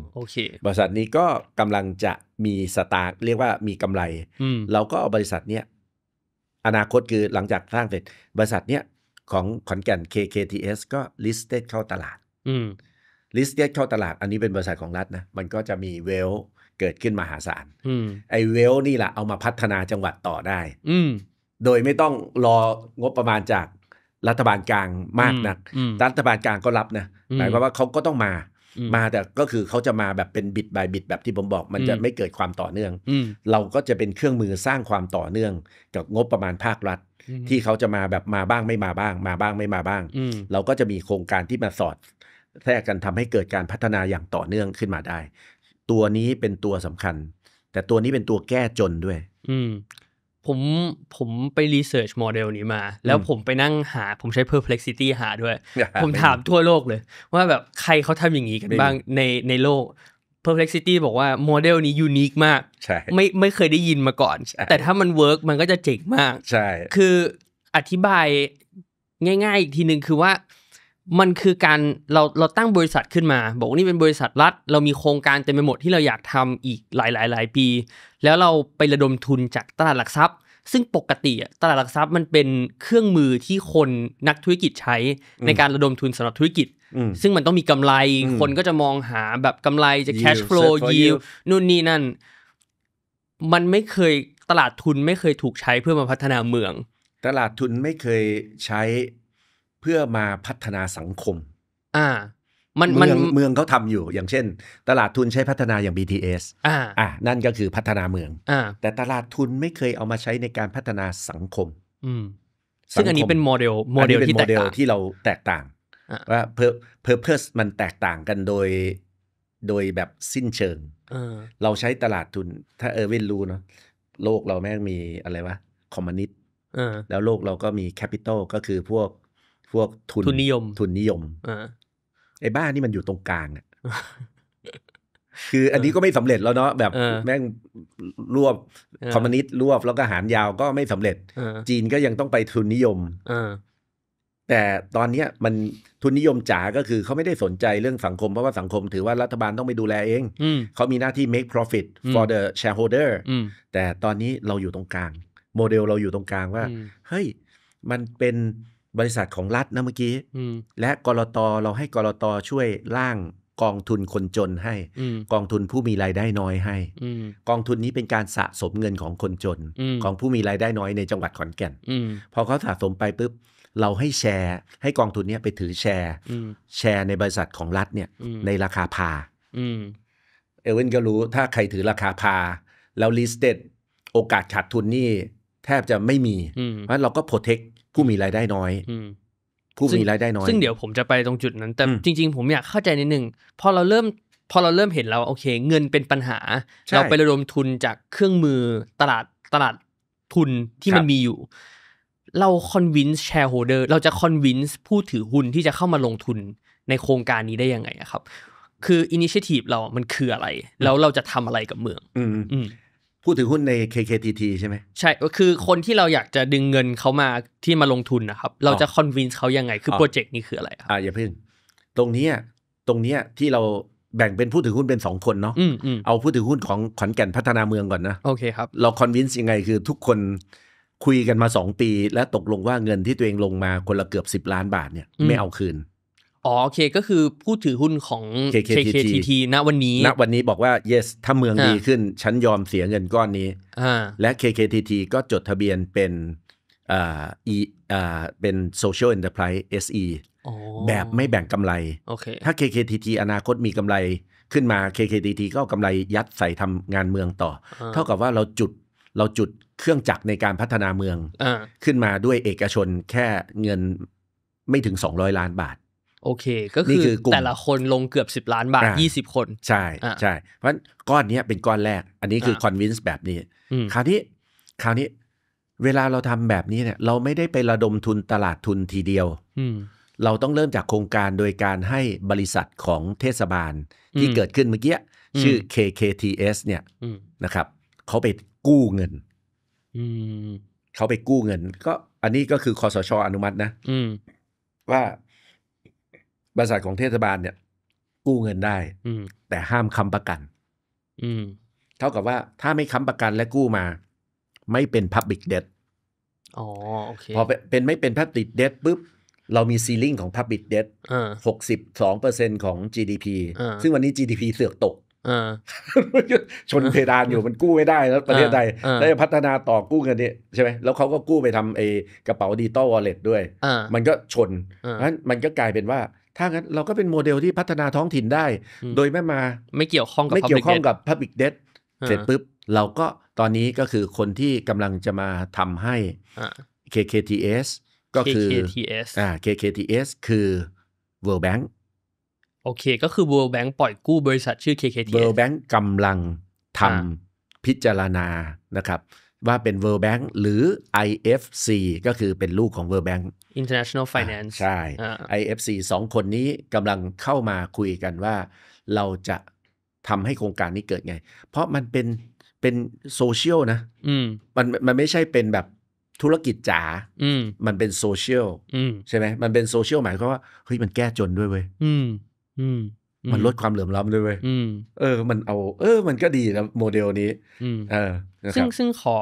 บริษัทนี้ก็กำลังจะมีสตาร์เรียกว่ามีกำไร เราก็เอาบริษัทเนี้ยอนาคตคือหลังจากสร้างเสร็จ บริษัทเนี้ยของขอนแก่น KKTS ก็ listed เข้าตลาด listed เข้าตลาดอันนี้เป็นบริษัทของรัฐนะมันก็จะมีเวลเกิดขึ้นมหาศาลไอเวลนี่แหละเอามาพัฒนาจังหวัดต่อได้โดยไม่ต้องรองบประมาณจากรัฐบาลกลางมากนัก รัฐบาลกลางก็รับนะหมายความว่าเขาก็ต้องมา มาแต่ก็คือเขาจะมาแบบเป็นบิดบายบิดแบบที่ผมบอก มันจะไม่เกิดความต่อเนื่องเราก็จะเป็นเครื่องมือสร้างความต่อเนื่องกับงบประมาณภาครัฐ ที่เขาจะมาแบบมาบ้างไม่มาบ้าง มาบ้าง ไม่มาบ้างเราก็จะมีโครงการที่มาสอดแทรกกันทำให้เกิดการพัฒนาอย่างต่อเนื่องขึ้นมาได้ ตัวนี้เป็นตัวสำคัญ แต่ตัวนี้เป็นตัวแก้จนด้วยผมผมไปรีเสิร์ชโมเดลนี้มา แล้วผมไปนั่งหา ผมใช้ perplexity หาด้วย ผมถามทั่วโลกเลย ว่าแบบใครเขาทำอย่างนี้กันบ้างในในโลก perplexity บอกว่าโมเดลนี้ยูนิคมากไม่ไม่เคยได้ยินมาก่อน แต่ถ้ามันเวิร์กมันก็จะเจ๋งมากใช่คืออธิบายง่าย ๆ อีกทีหนึ่งคือว่ามันคือการเราเราตั้งบริษัทขึ้นมา บอกว่านี่เป็นบริษัทรัฐ เรามีโครงการเต็มไปหมดที่เราอยากทำอีกหลายหลายหลายปี แล้วเราไประดมทุนจากตลาดหลักทรัพย์ ซึ่งปกติตลาดหลักทรัพย์มันเป็นเครื่องมือที่คนนักธุรกิจใช้ ในการระดมทุนสำหรับธุรกิจซึ่งมันต้องมีกำไร คนก็จะมองหาแบบกำไรจะ cash flow yield นู่นนี่นั่นมันไม่เคยตลาดทุนไม่เคยถูกใช้เพื่อมาพัฒนาเมือง ตลาดทุนไม่เคยใช้พื่อมาพัฒนาสังคม อ่า มันมองเมืองเขาทำอยู่ อย่างเช่น ตลาดทุนใช้พัฒนาอย่าง BTS อ่าอ่านั่นก็คือพัฒนาเมือง อ่า แต่ตลาดทุนไม่เคยเอามาใช้ในการพัฒนาสังคม อืมซึ่งอันนี้เป็นโมเดลโมเดลที่แตกต่างที่เราแตกต่างว่าเพอร์เพอร์เพสมันแตกต่างกันโดยโดยแบบสิ้นเชิง เราใช้ตลาดทุนถ้าเออร์วินรู้เนาะ โลกเราแม่งมีอะไรวะคอมมอนิสต์แล้วโลกเราก็มีแคปิตอลก็คือพวกวกทุนทุนนิยมทุนนิยมไอ้บ้านนี่มันอยู่ตรงกลาง อ่ะ คืออันนี้ก็ไม่สำเร็จแล้วเนาะแบบแม่งรวบคอมมิวนิสต์รวบแล้วก็หารยาวก็ไม่สำเร็จจีนก็ยังต้องไปทุนนิยมแต่ตอนเนี้ย มันทุนนิยมจ๋าก็คือเขาไม่ได้สนใจเรื่องสังคมเพราะว่าสังคม ถือว่ารัฐบาลต้องไปดูแลเองเขามีหน้าที่ make profit for the shareholder แต่ตอนนี้เราอยู่ตรงกลาง โมเดลเราอยู่ตรงกลางว่าเฮ้ยมันเป็นบริษัทของรัฐนะเมื่อกี้และกรตเราให้กรตช่วยร่างกองทุนคนจนให้กองทุนผู้มีรายได้น้อยให้กองทุนนี้เป็นการสะสมเงินของคนจนของผู้มีรายได้น้อยในจังหวัดขอนแก่นพอเขาสะสมไปปุ๊บเราให้แชร์ ให้กองทุนนี้ไปถือแชร์แชร์ในบริษัทของรัฐเนี่ยในราคาพาเอเวนก็รู้ถ้าใครถือราคาพา แล้วลิสเต็ดโอกาสขาดทุนนี่แทบจะไม่มีเพราะเราก็โปรเทคผู้มีรายได้น้อยผู้มีรายได้น้อย ซึ่งเดี๋ยวผมจะไปตรงจุดนั้น แต่จริงๆ ผมอยากเข้าใจนิดนึง พอเราเริ่ม พอเราเริ่มเห็นแล้วโอเค เงินเป็นปัญหา เราไประดมทุนจากเครื่องมือตลาดตลาดทุนที่มันมีอยู่ เราคอนวินส์แชร์โฮเดอร์เราจะคอนวินส์ผู้ถือหุ้นที่จะเข้ามาลงทุนในโครงการนี้ได้ยังไงครับ คืออินิเชทีฟเรามันคืออะไร แล้วเราจะทำอะไรกับเมือง อืมพูดถึงหุ้นใน KKTT ใช่ไหมใช่ก็คือคนที่เราอยากจะดึงเงินเขามาที่มาลงทุนนะครับ เราจะคอนวินส์เขายังไงคือโปรเจกต์นี้คืออะไรครับอ่าอย่าเพิ่งตรงนี้ตรงนี้ที่เราแบ่งเป็นผู้ถือหุ้นเป็นสองคนเนาะเอาผู้ถือหุ้นของขอนแก่นพัฒนาเมืองก่อนนะ โอเคครับเราคอนวินส์ยังไงคือทุกคนคุยกันมาสองปี และตกลงว่าเงินที่ตัวเองลงมาคนละเกือบสิบล้าน บาทเนี่ยไม่เอาคืนอ๋อโอเค ก็คือผู้ถือหุ้นของ KKTT ณวันนี้ณวันนี้บอกว่า yes ถ้าเมืองดีขึ้น ฉันยอมเสียเงินก้อนนี้ และ KKTT ก็จดทะเบียนเป็นอ่าอีอ่าเป็น social enterprise SE แบบไม่แบ่งกำไร ถ้า KKTT อนาคตมีกำไรขึ้นมา KKTT ก็กำไรยัดใส่ทำงานเมืองต่อ เท่ากับว่าเราจุดเราจุดเครื่องจักรในการพัฒนาเมืองอขึ้นมาด้วยเอกชนแค่เงินไม่ถึง 200 ล้านบาทโอเค ก็คือแต่ละคนลงเกือบ 10 ล้านบาท 20 คน ใช่ใช่เพราะก้อนนี้เป็นก้อนแรก อันนี้คือคอนวินส์แบบนี้ คราวนี้ คราวนี้เวลาเราทำแบบนี้เนี่ย เราไม่ได้ไประดมทุนตลาดทุนทีเดียวเราต้องเริ่มจากโครงการโดยการให้บริษัทของเทศบาลที่เกิดขึ้นเมื่อกี้ ชื่อ KKTS เนี่ยนะครับเขาไปกู้เงินเขาไปกู้เงิน ก็อันนี้ก็คือคอสชอนุมัตินะว่าบริษัทของเทศบาลเนี่ยกู้เงินได้ อืแต่ห้ามค้ำประกัน อืเท่ากับว่าถ้าไม่ค้ำประกันและกู้มา ไม่เป็นพับบิคเดตอ๋อ โอเค พอเป็นไม่เป็นพับบิดเดตปุ๊บ เรามีซีลิงของพับบิเดตหกสิบสองเปอร์เอ62%ของ GDP อซึ่งวันนี้ GDP เสือกตกอชนเพดานอยู่มันกู้ไม่ได้ แล้วประเทศไทยได้พัฒนาต่อกู้เงินนี่ใช่ไหมแล้วเขาก็กู้ไปทำเอกระเป๋าดิจิตอลวอลเล็ตด้วยมันก็ชนเพราะฉะนั้นมันก็กลายเป็นว่าถ้างั้นเราก็เป็นโมเดลที่พัฒนาท้องถิ่นได้ โดยไม่มาไม่เกี่ยวข้องกับไม่เกี่ยวข้องกับพับบิกเดทเสร็จปุ๊บ เราก็ตอนนี้ก็คือคนที่กำลังจะมาทำให้ KKTS ก็คือ KKTS อ่า KKTS คือ World Bank โอเค ก็คือ World Bank ปล่อยกู้บริษัทชื่อ KKTS World Bank กำลังทำพิจารณานะครับ ว่าเป็น World Bank หรือ IFC ก็คือเป็นลูกของ World Bank international finance ใช่ IFC สองคนนี้กำลังเข้ามาคุยกันว่าเราจะทำให้โครงการนี้เกิดไง เพราะมันเป็นเป็นโซเชียลนะมันมันไม่ใช่เป็นแบบธุรกิจจ๋ามันเป็นโซเชียลใช่ไหมมันเป็นโซเชียลหมายความว่า เฮ้ยมันแก้จนด้วยเว้ยมันลดความเหลื่อมล้ำด้วยเว้ยเออมันเอา เออ มันก็ดีนะโมเดลนี้เออ ซึ่งซึ่งขอ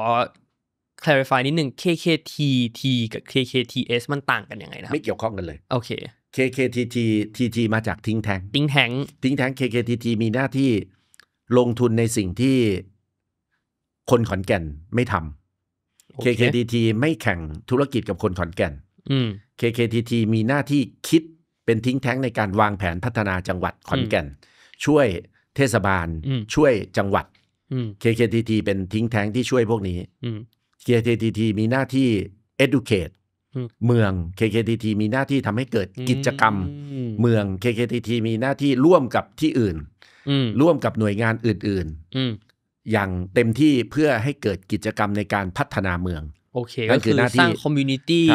clarify นิดหนึ่ง KKTT กับ KKTS มันต่างกันยังไงนะไม่เกี่ยวข้องกันเลย โอเค KKTT TT มาจากทิ้งแทงทิ้งแทงทิ้งแทง KKTT มีหน้าที่ลงทุนในสิ่งที่ คนขอนแก่นไม่ทำ KKTT ไม่แข่งธุรกิจกับคนขอนแก่น KKTT มีหน้าที่คิดเป็นทิ้งแท้งในการวางแผนพัฒนาจังหวัดขอนแก่น ช่วยเทศบาล ช่วยจังหวัด KKTT เป็นทิ้งแท้งที่ช่วยพวกนี้ KKTT มีหน้าที่ educate เมือง KKTT มีหน้าที่ทำให้เกิดกิจกรรม เมือง KKTT มีหน้าที่ร่วมกับที่อื่นร่วมกับหน่วยงานอื่นๆอย่างเต็มที่เพื่อให้เกิดกิจกรรมในการพัฒนาเมือง โอเคก็คือสร้างคอมมูนิตี้ส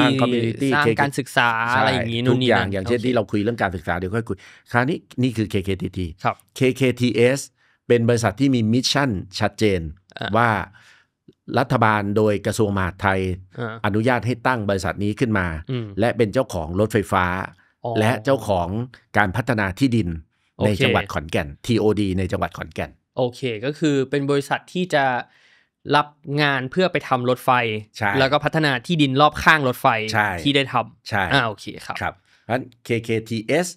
ร้างการศึกษาอะไรอย่างนี้นู่นนี่อย่างอย่างเช่นที่เราคุยเรื่องการศึกษาเดี๋ยวค่อยคุยคราวนี้นี่คือ KKTT ค KKTS เป็นบริษัทที่มีมิชชั่นชัดเจนว่ารัฐบาลโดยกระทรวงมหาดไทย อนุญาตให้ตั้งบริษัทนี้ขึ้นมา และเป็นเจ้าของรถไฟฟ้า และเจ้าของการพัฒนาที่ดินในจังหวัดขอนแก่น TOD ในจังหวัดขอนแก่นโอเคก็คือเป็นบริษัทที่จะรับงานเพื่อไปทำรถไฟ แล้วก็พัฒนาที่ดินรอบข้างรถไฟที่ได้ทำใช่อ่าโอเคครับครับเพราะ KKTS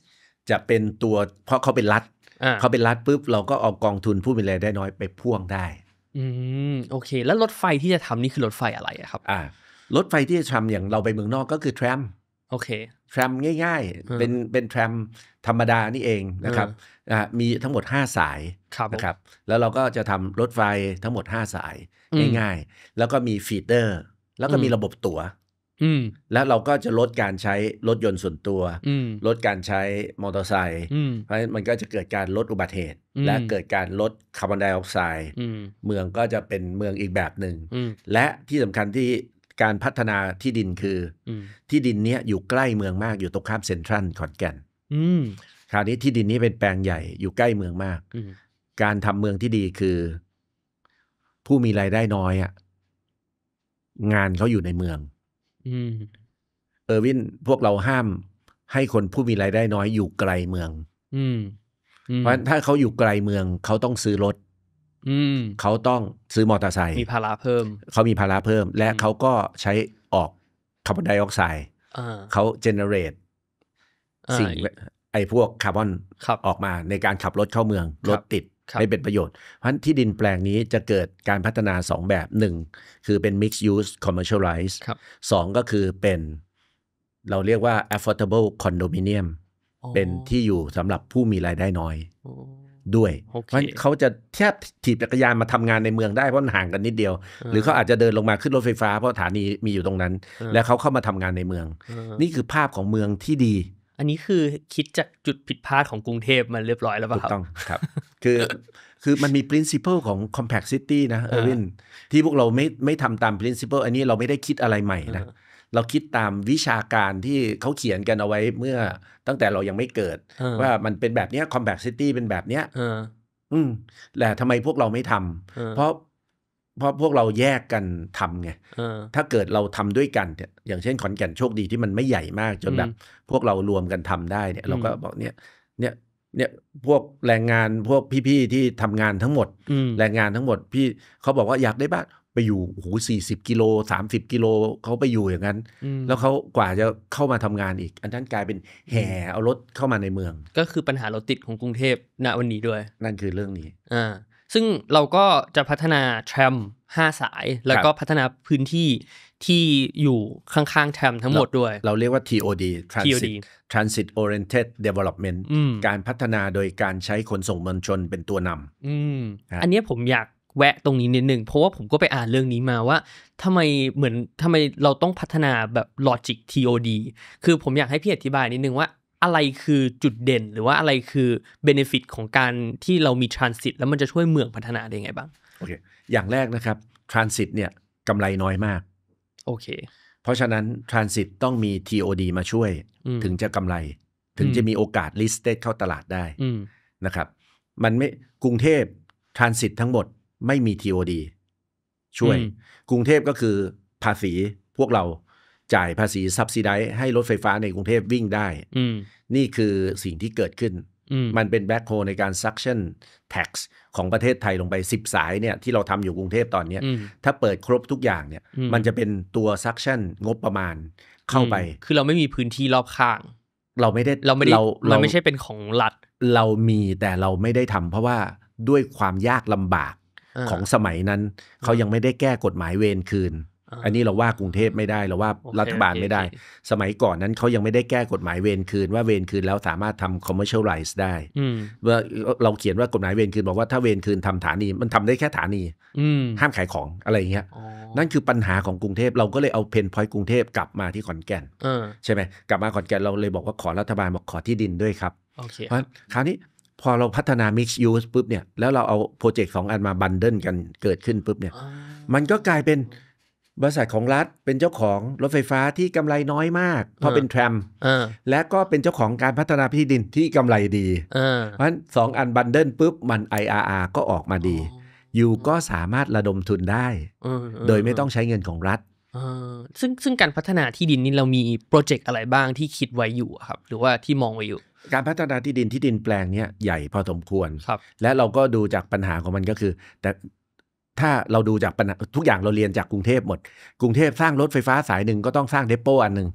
จะเป็นตัวเพราะเขาเป็นรัฐ เขาเป็นรัฐปุ๊บเราก็เอากองทุนผู้มีรายได้น้อยไปพ่วงได้อืมโอเค แล้วรถไฟที่จะทำนี่คือรถไฟอะไรครับอ่ารถไฟที่จะทำอย่างเราไปเมืองนอกก็คือแทรมโอเคแทรมง่าย ๆ เป็นเป็นแทรมธรรมดานี่เองนะครับอ่ามีทั้งหมดห้าสายนะครับ แล้วเราก็จะทำรถไฟทั้งหมดห้าสายง่าย ๆ แล้วก็มีฟีเดอร์ แล้วก็มีระบบตั๋วืแล้วเราก็จะลดการใช้รถยนต์ส่วนตัวอืลดการใช้มอเตอร์ไซค์เพราะฉะนั้นมันก็จะเกิดการลดอุบัติเหตุและเกิดการลดคาร์บอนไดออกไซด์เมืองก็จะเป็นเมืองอีกแบบหนึ่งและที่สำคัญที่การพัฒนาที่ดินคือ ที่ดินเนี้ยอยู่ใกล้เมืองมากอยู่ตรงข้ามเซ็นทรัลขอนแก่นคราวนี้ที่ดินนี้เป็นแปลงใหญ่อยู่ใกล้เมืองมากการทำเมืองที่ดีคือ ผู้มีรายได้น้อยอะงานเขาอยู่ในเมืองเออร์วิน พวกเราห้ามให้คนผู้มีรายได้น้อยอยู่ไกลเมือง อืเพราะถ้าเขาอยู่ไกลเมือง เขาต้องซื้อรถ เขาต้องซื้อมอเตอร์ไซค์มีภาระเพิ่ม เขามีภาระเพิ่ม และเขาก็ใช้ออกคาร์บอนไดออกไซด์เขาเจเนเรตสิ่งไอพวกคาร์บอนออกมาในการขับรถเข้าเมืองรถติดไม่เป็นประโยชน์เพราะที่ดินแปลงนี้จะเกิดการพัฒนา2แบบ1คือเป็น mixed use commercialize สองก็คือเป็น เราเรียกว่า affordable condominium เป็นที่อยู่สำหรับผู้มีรายได้น้อย ด้วย เพราะเขาจะแทบถีบจักรยานมาทำงานในเมืองได้เพราะมันห่างกันนิดเดียว หรือเขาอาจจะเดินลงมาขึ้นรถไฟฟ้า เพราะฐานีมีอยู่ตรงนั้น แล้วเขาเข้ามาทำงานในเมือง นี่คือภาพของเมืองที่ดี อันนี้คือคิดจากจุดผิดพลาดของกรุงเทพมันเรียบร้อยแล้วป่ะครับถูกต้องครับคือคือมันมี principle ของ compact city นะเออวินที่พวกเราไม่ไม่ทำตาม principle อันนี้เราไม่ได้คิดอะไรใหม่นะเราคิดตามวิชาการที่เขาเขียนกันเอาไว้เมื่อตั้งแต่เรายังไม่เกิดว่ามันเป็นแบบเนี้ย compact city เป็นแบบเนี้ยอืมแต่ทำไมพวกเราไม่ทำเพราะเพราะพวกเราแยกกันทำไงถ้าเกิดเราทำด้วยกันเนี่ยอย่างเช่นขอนแก่นโชคดีที่มันไม่ใหญ่มากจนแบบพวกเรารวมกันทำได้เนี่ยเราก็บอกเนี่ย เนี่ยเนี่ยพวกแรงงานพวกพี่ๆ ที่ทำงานทั้งหมดแรงงานทั้งหมด พี่เขาบอกว่าอยากได้บ้านไปอยู่โอ้โหสี่สิบกิโลสามสิบกิโลเขาไปอยู่อย่างนั้น แล้วเขากว่าจะเข้ามาทำงานอีก อันนั้นกลายเป็นแห่เอารถเข้ามาในเมือง ก็คือปัญหารถติดของกรุงเทพณวันนี้ด้วย นั่นคือเรื่องนี้อ่าซึ่งเราก็จะพัฒนาแทรมห้าสายแล้วก็พัฒนาพื้นที่ที่อยู่ข้างๆแทมทั้งหมดด้วย เราเรียกว่า TOD Transit Transit Oriented Development การพัฒนาโดยการใช้ขนส่งมวลชนเป็นตัวนำออันนี้ผมอยากแวะตรงนี้นิดนึง เพราะว่าผมก็ไปอ่านเรื่องนี้มาว่าทำไมเหมือนทำาไมเราต้องพัฒนาแบบ logic TOD คือผมอยากให้พี่อธิบายนิดนึงว่าอะไรคือจุดเด่น หรือว่าอะไรคือเบนฟิตของการที่เรามีทรานสิตแล้วมันจะช่วยเมืองพัฒนาได้ไงบ้างโอเคอย่างแรกนะครับทรานสิตเนี่ยกำไรน้อยมากโอเค เพราะฉะนั้นทรานสิตต้องมี TOD มาช่วย ถึงจะกำไร ถึงจะมีโอกาสลิสเท d เข้าตลาดได้นะครับ มันไม่กรุงเทพทรานสิตทั้งหมดไม่มี TOD ช่วย กรุงเทพก็คือภาษีพวกเราจ่ายภาษีซับซิได้ให้รถไฟฟ้าในกรุงเทพวิ่งได้ นี่คือสิ่งที่เกิดขึ้นมันเป็นแบ็คโฮในการชั่นแท็กซ์ของประเทศไทยลงไป 10 สายเนี่ยที่เราทำอยู่กรุงเทพตอนนี้ ถ้าเปิดครบทุกอย่างเนี่ยมันจะเป็นตัวซักชั่นงบประมาณเข้าไปคือเราไม่มีพื้นที่รอบข้าง เราไม่ได้เราไม่ได้เราไม่ใช่เป็นของรัฐเรามีแต่เราไม่ได้ทำเพราะว่าด้วยความยากลำบากของสมัยนั้น เขายังไม่ได้แก้กฎหมายเวรคืนอันนี้เราว่ากรุงเทพไม่ได้เราว่ารัฐบาลไม่ได้ สมัยก่อนนั้นเขายังไม่ได้แก้กฎหมายเวรคืนว่าเวรคืนแล้วสามารถทำ commercialize ได้่เราเขียนว่ากฎหมายเวรคืนบอกว่าถ้าเวรคืนทำฐานีมันทำได้แค่ฐานีห้ามขายของอะไรอย่างเงี้ยนั่นคือปัญหาของกรุงเทพ เราก็เลยเอาเพนพอยต์กรุงเทพกลับมาที่ขอนแก่นใช่ไหมกลับมาขอนแก่นเราเลยบอกว่าขอรัฐบาลบอกขอที่ดินด้วยครับเพราะคราวนี้ พอเราพัฒนา mix use ปุ๊บเนี่ยแล้วเราเอาโปรเจกต์สองอันมาบันเดิลกันเกิดขึ้นปุ๊บเนี่ยมันก็กลายเป็นบริษัทของรัฐเป็นเจ้าของรถไฟฟ้าที่กำไรน้อยมาก เพราะเป็นแทรมและก็เป็นเจ้าของการพัฒนาที่ดินที่กำไรดี เพราะฉะนั้นสองอันบันเดิลปุ๊บ มัน IRR ก็ออกมาดี อยู่ก็สามารถระดมทุนได้ โดยไม่ต้องใช้เงินของรัฐ ซึ่งซึ่งการพัฒนาที่ดินนี่เรามีโปรเจกต์อะไรบ้างที่คิดไว้อยู่ครับ หรือว่าที่มองไว้อยู่ การพัฒนาที่ดินที่ดินแปลงเนี้ยใหญ่พอสมควรครับ และเราก็ดูจากปัญหาของมันก็คือ แต่ถ้าเราดูจากปัญหาทุกอย่างเราเรียนจากกรุงเทพหมด กรุงเทพสร้างรถไฟฟ้าสายหนึ่งก็ต้องสร้างเดปโปอันหนึ่ง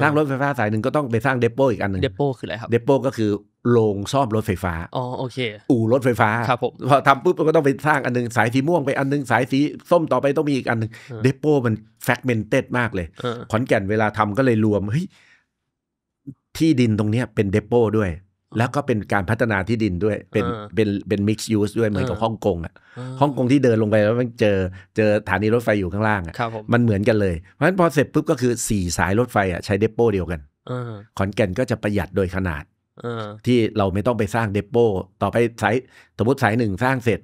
สร้างรถไฟฟ้าสายหนึ่งก็ต้องไปสร้างเดปโปอีกอันหนึ่งเดปโปคืออะไรครับ เดปโปก็คือโรงซ่อมรถไฟฟ้า อ๋อโอเค อู่รถไฟฟ้าครับผม พอทำปุ๊บก็ต้องไปสร้างอันหนึ่งสายสีม่วงไปอันนึงสายสีส้มต่อไปต้องมีอีกอันนึงเดปโปมันแฟกเมนเต็ดมากเลย ขอนแก่นเวลาทำก็เลยรวมเฮ้ยที่ดินตรงเนี้ยเป็นเดปโปด้วยแล้วก็เป็นการพัฒนาที่ดินด้วย เป็น เป็น เป็นมิกซ์ยูสด้วยเหมือนกับฮ่องกงอ่ะ ฮ่องกงที่เดินลงไปแล้วมันเจอ เจอ สถานีรถไฟอยู่ข้างล่างอ่ะ มันเหมือนกันเลย เพราะฉะนั้นพอเสร็จปุ๊บก็คือสี่สายรถไฟอ่ะใช้เดปโปเดียวกัน ขอนแก่นก็จะประหยัดโดยขนาด ที่เราไม่ต้องไปสร้างเดปโปต่อไปสาย สมมติสายหนึ่งสร้างเสร็จ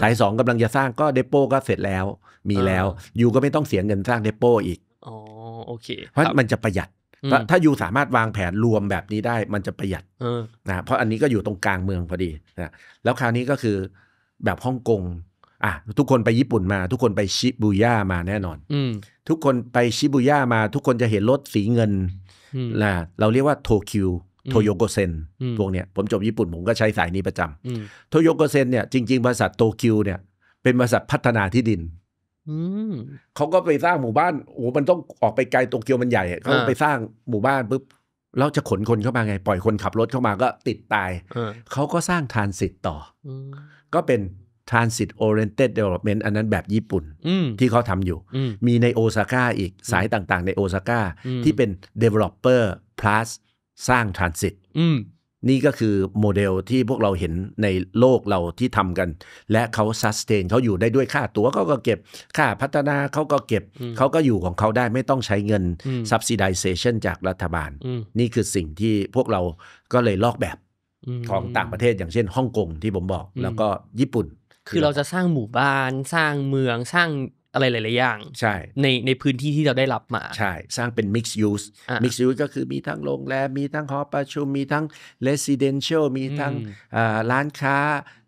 สายสองกำลังจะสร้างก็เดปโปก็เสร็จแล้ว มีแล้ว อยู่ก็ไม่ต้องเสียเงินสร้างเดปโปอีกอ๋อโอเคเพราะมันจะประหยัดถ้าอยู่สามารถวางแผนรวมแบบนี้ได้มันจะประหยัดนะเพราะอันนี้ก็อยู่ตรงกลางเมืองพอดีนะแล้วคราวนี้ก็คือแบบฮ่องกงอ่ะ ทุกคนไปญี่ปุ่นมา ทุกคนไปชิบูย่ามาแน่นอนอทุกคนไปชิบูย่ามา ทุกคนจะเห็นรถสีเงินนะเราเรียกว่าโทคิวโทโยโกเซนพวกเนี้ยผมจบญี่ปุ่น ผมก็ใช้สายนี้ประจำโทโยโกเซนเนี่ยจริงๆบริษัทโตคิวเนี่ยเป็นบริษัทพัฒนาที่ดินเขาก็ไปสร้างหมู่บ้านโอ้มันต้องออกไปไกลโตเกียวมันใหญ่ เขาไปสร้างหมู่บ้านปุ๊บเราจะขนคนเข้ามาไงปล่อยคนขับรถเข้ามาก็ติดตายเขาก็สร้างทานสิทธ์ต่อ ก็เป็น Transit Oriented Development อันนั้นแบบญี่ปุ่นที่เขาทำอยู่มีในโอซาก้าอีกสายต่างๆ ในโอซาก้าที่เป็น Developer Plus สร้าง Transit นี่ก็คือโมเดลที่พวกเราเห็นในโลกเราที่ทำกัน และเขาซัสเทนเขาอยู่ได้ด้วยค่าตัวเขาก็เก็บ ค่าพัฒนาเขาก็เก็บ เขาก็อยู่ของเขาได้ไม่ต้องใช้เงิน subsidization จากรัฐบาล นี่คือสิ่งที่พวกเราก็เลยลอกแบบของต่างประเทศอย่างเช่นฮ่องกงที่ผมบอกแล้วก็ญี่ปุ่น คือเราจะสร้างหมู่บ้านสร้างเมืองสร้างอะไรหลาย ๆ อย่างใช่ในในพื้นที่ที่เราได้รับมาใช่สร้างเป็น mixed use mixed use ก็คือมีทั้งโรงแรมมีทั้งหอประชุมมีทั้ง residential มีทั้งร้านค้า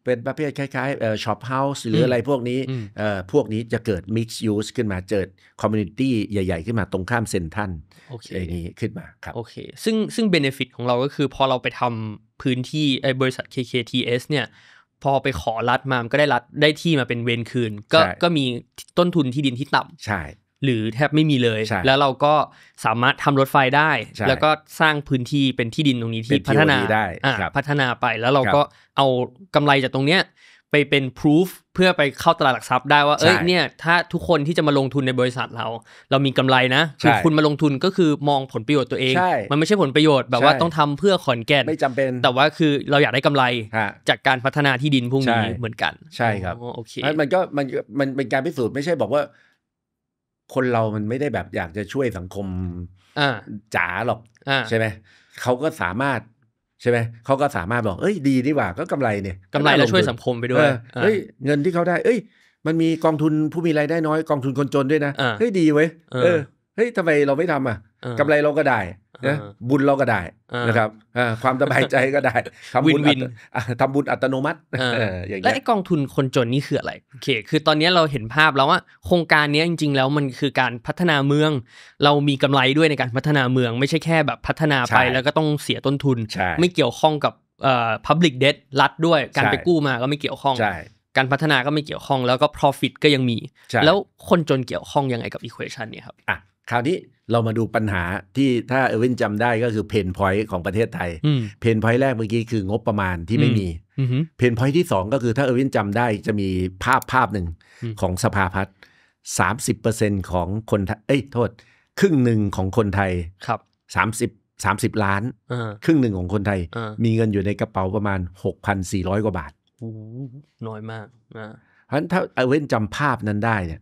เป็นประเภทคล้ายๆช็อปเฮาส์หรืออะไรพวกนี้ พวกนี้จะเกิด mixed use ขึ้นมาเจิด community ใหญ่ ๆ ขึ้นมาตรงข้ามเซ็นทันอย่างนี้ขึ้นมาครับโอเคซึ่งซึ่ง benefit ของเราก็คือพอเราไปทำพื้นที่ไอ้บริษัท KKTS เนี่ยพอไปขอรัดมาก็ได้รัดได้ที่มาเป็นเวรคืน ก็ก็มีต้นทุนที่ดินที่ต่ำใช่ หรือแทบไม่มีเลย แล้วเราก็สามารถทำรถไฟได้ แล้วก็สร้างพื้นที่เป็นที่ดินตรงนี้ ที่พัฒนาได้พัฒนาไป แล้วเราก็เอากำไรจากตรงเนี้ยไปเป็น proof เพื่อไปเข้าตลาดหลักทรัพย์ได้ว่า เอ้ยเนี่ยถ้าทุกคนที่จะมาลงทุนในบริษัทเรา เรามีกำไรนะคือคุณมาลงทุนก็คือมองผลประโยชน์ตัวเอง มันไม่ใช่ผลประโยชน์แบบว่าต้องทำเพื่อขอนแก่นไม่จำเป็นแต่ว่าคือเราอยากได้กำไร จากการพัฒนาที่ดินพุ่งนี้เหมือนกัน ใช่ครับโอเคมันก็มันมันเป็นการพิสูจน์ไม่ใช่บอกว่า คนเรามันไม่ได้แบบอยากจะช่วยสังคมจ๋าหรอกใช่ไหมเขาก็สามารถใช่ไหม เขาก็สามารถบอก เอ้ยดีดีกว่าก็กำไรเนี่ย กำไรแล้วช่วยสังคมไปด้วยเฮ้ยเงินที่เขาได้ เอ้ย มันมีกองทุนผู้มีรายได้น้อย กองทุนคนจนด้วยนะ เฮ้ยดีเว้ยเออเฮ้ยทำไมเราไม่ทำอ่ะกำไรเราก็ได้นะบุญเราก็ได้นะครับความสบายใจก็ได้ทำบุญทำบุญอัตโนมัติอย่างนี้และไอกองทุนคนจนนี่คืออะไรโอเคคือตอนนี้เราเห็นภาพแล้วว่า โครงการนี้จริงๆ แล้วมันคือการพัฒนาเมือง เรามีกำไรด้วยในการพัฒนาเมือง ไม่ใช่แค่แบบพัฒนาไปแล้วก็ต้องเสียต้นทุน ไม่เกี่ยวข้องกับเอ่อพับลิกเด b รัดด้วย การไปกู้มาก็ไม่เกี่ยวข้องการพัฒนาก็ไม่เกี่ยวข้อง แล้วก็ profit ก็ยังมี แล้วคนจนเกี่ยวข้องยังไงกับ equation เนี่ยครับอ่ะคราวนี้เรามาดูปัญหาที่ถ้าเอวินจำได้ก็คือเพนพอยต์ของประเทศไทยเพนพอยต์แรกเมื่อกี้คืองบประมาณที่ไม่มีเพนพอยต์ที่สองก็คือถ้าเอวินจำได้จะมีภาพภาพหนึ่งของสภาพัฒน์สามสิบเปอร์เซ็นของคนเอ้ยโทษครึ่งหนึ่งของคนไทยครับสามสิบสามสิบล้าน ครึ่งหนึ่งของคนไทย มีเงินอยู่ในกระเป๋าประมาณหกพันสี่ร้อยกว่าบาทน้อยมากเพราะฉะนั้นถ้าเอเวนจำภาพนั้นได้เนี่ย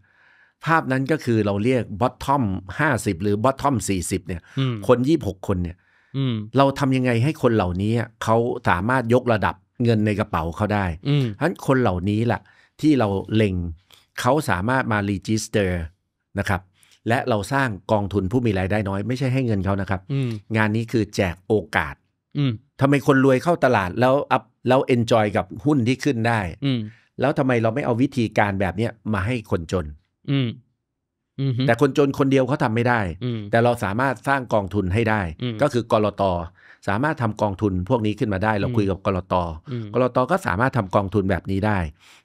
ภาพนั้นก็คือเราเรียกบอททอมห้าสิบหรือบอททอมสี่สิบเนี่ยคนยี่บหกคนเนี่ยเราทำยังไงให้คนเหล่านี้ เขาสามารถยกระดับเงินในกระเป๋าเขาได้เพราะฉะนั้นคนเหล่านี้แหละที่เราเล็งเขาสามารถมารีจิสเตอร์นะครับและเราสร้างกองทุนผู้มีรายได้น้อย ไม่ใช่ให้เงินเขานะครับงานนี้คือแจกโอกาสทำไมคนรวยเข้าตลาดแล้วอัพแล้วเอนจอยกับหุ้นที่ขึ้นได้แล้วทำไมเราไม่เอาวิธีการแบบนี้มาให้คนจนืแต่คนจนคนเดียวเขาทำไม่ได้ แต่เราสามารถสร้างกองทุนให้ได้ ก็คือกรตสามารถทำกองทุนพวกนี้ขึ้นมาได้ เราคุยกับกรตกรตก็สามารถทำกองทุนแบบนี้ได้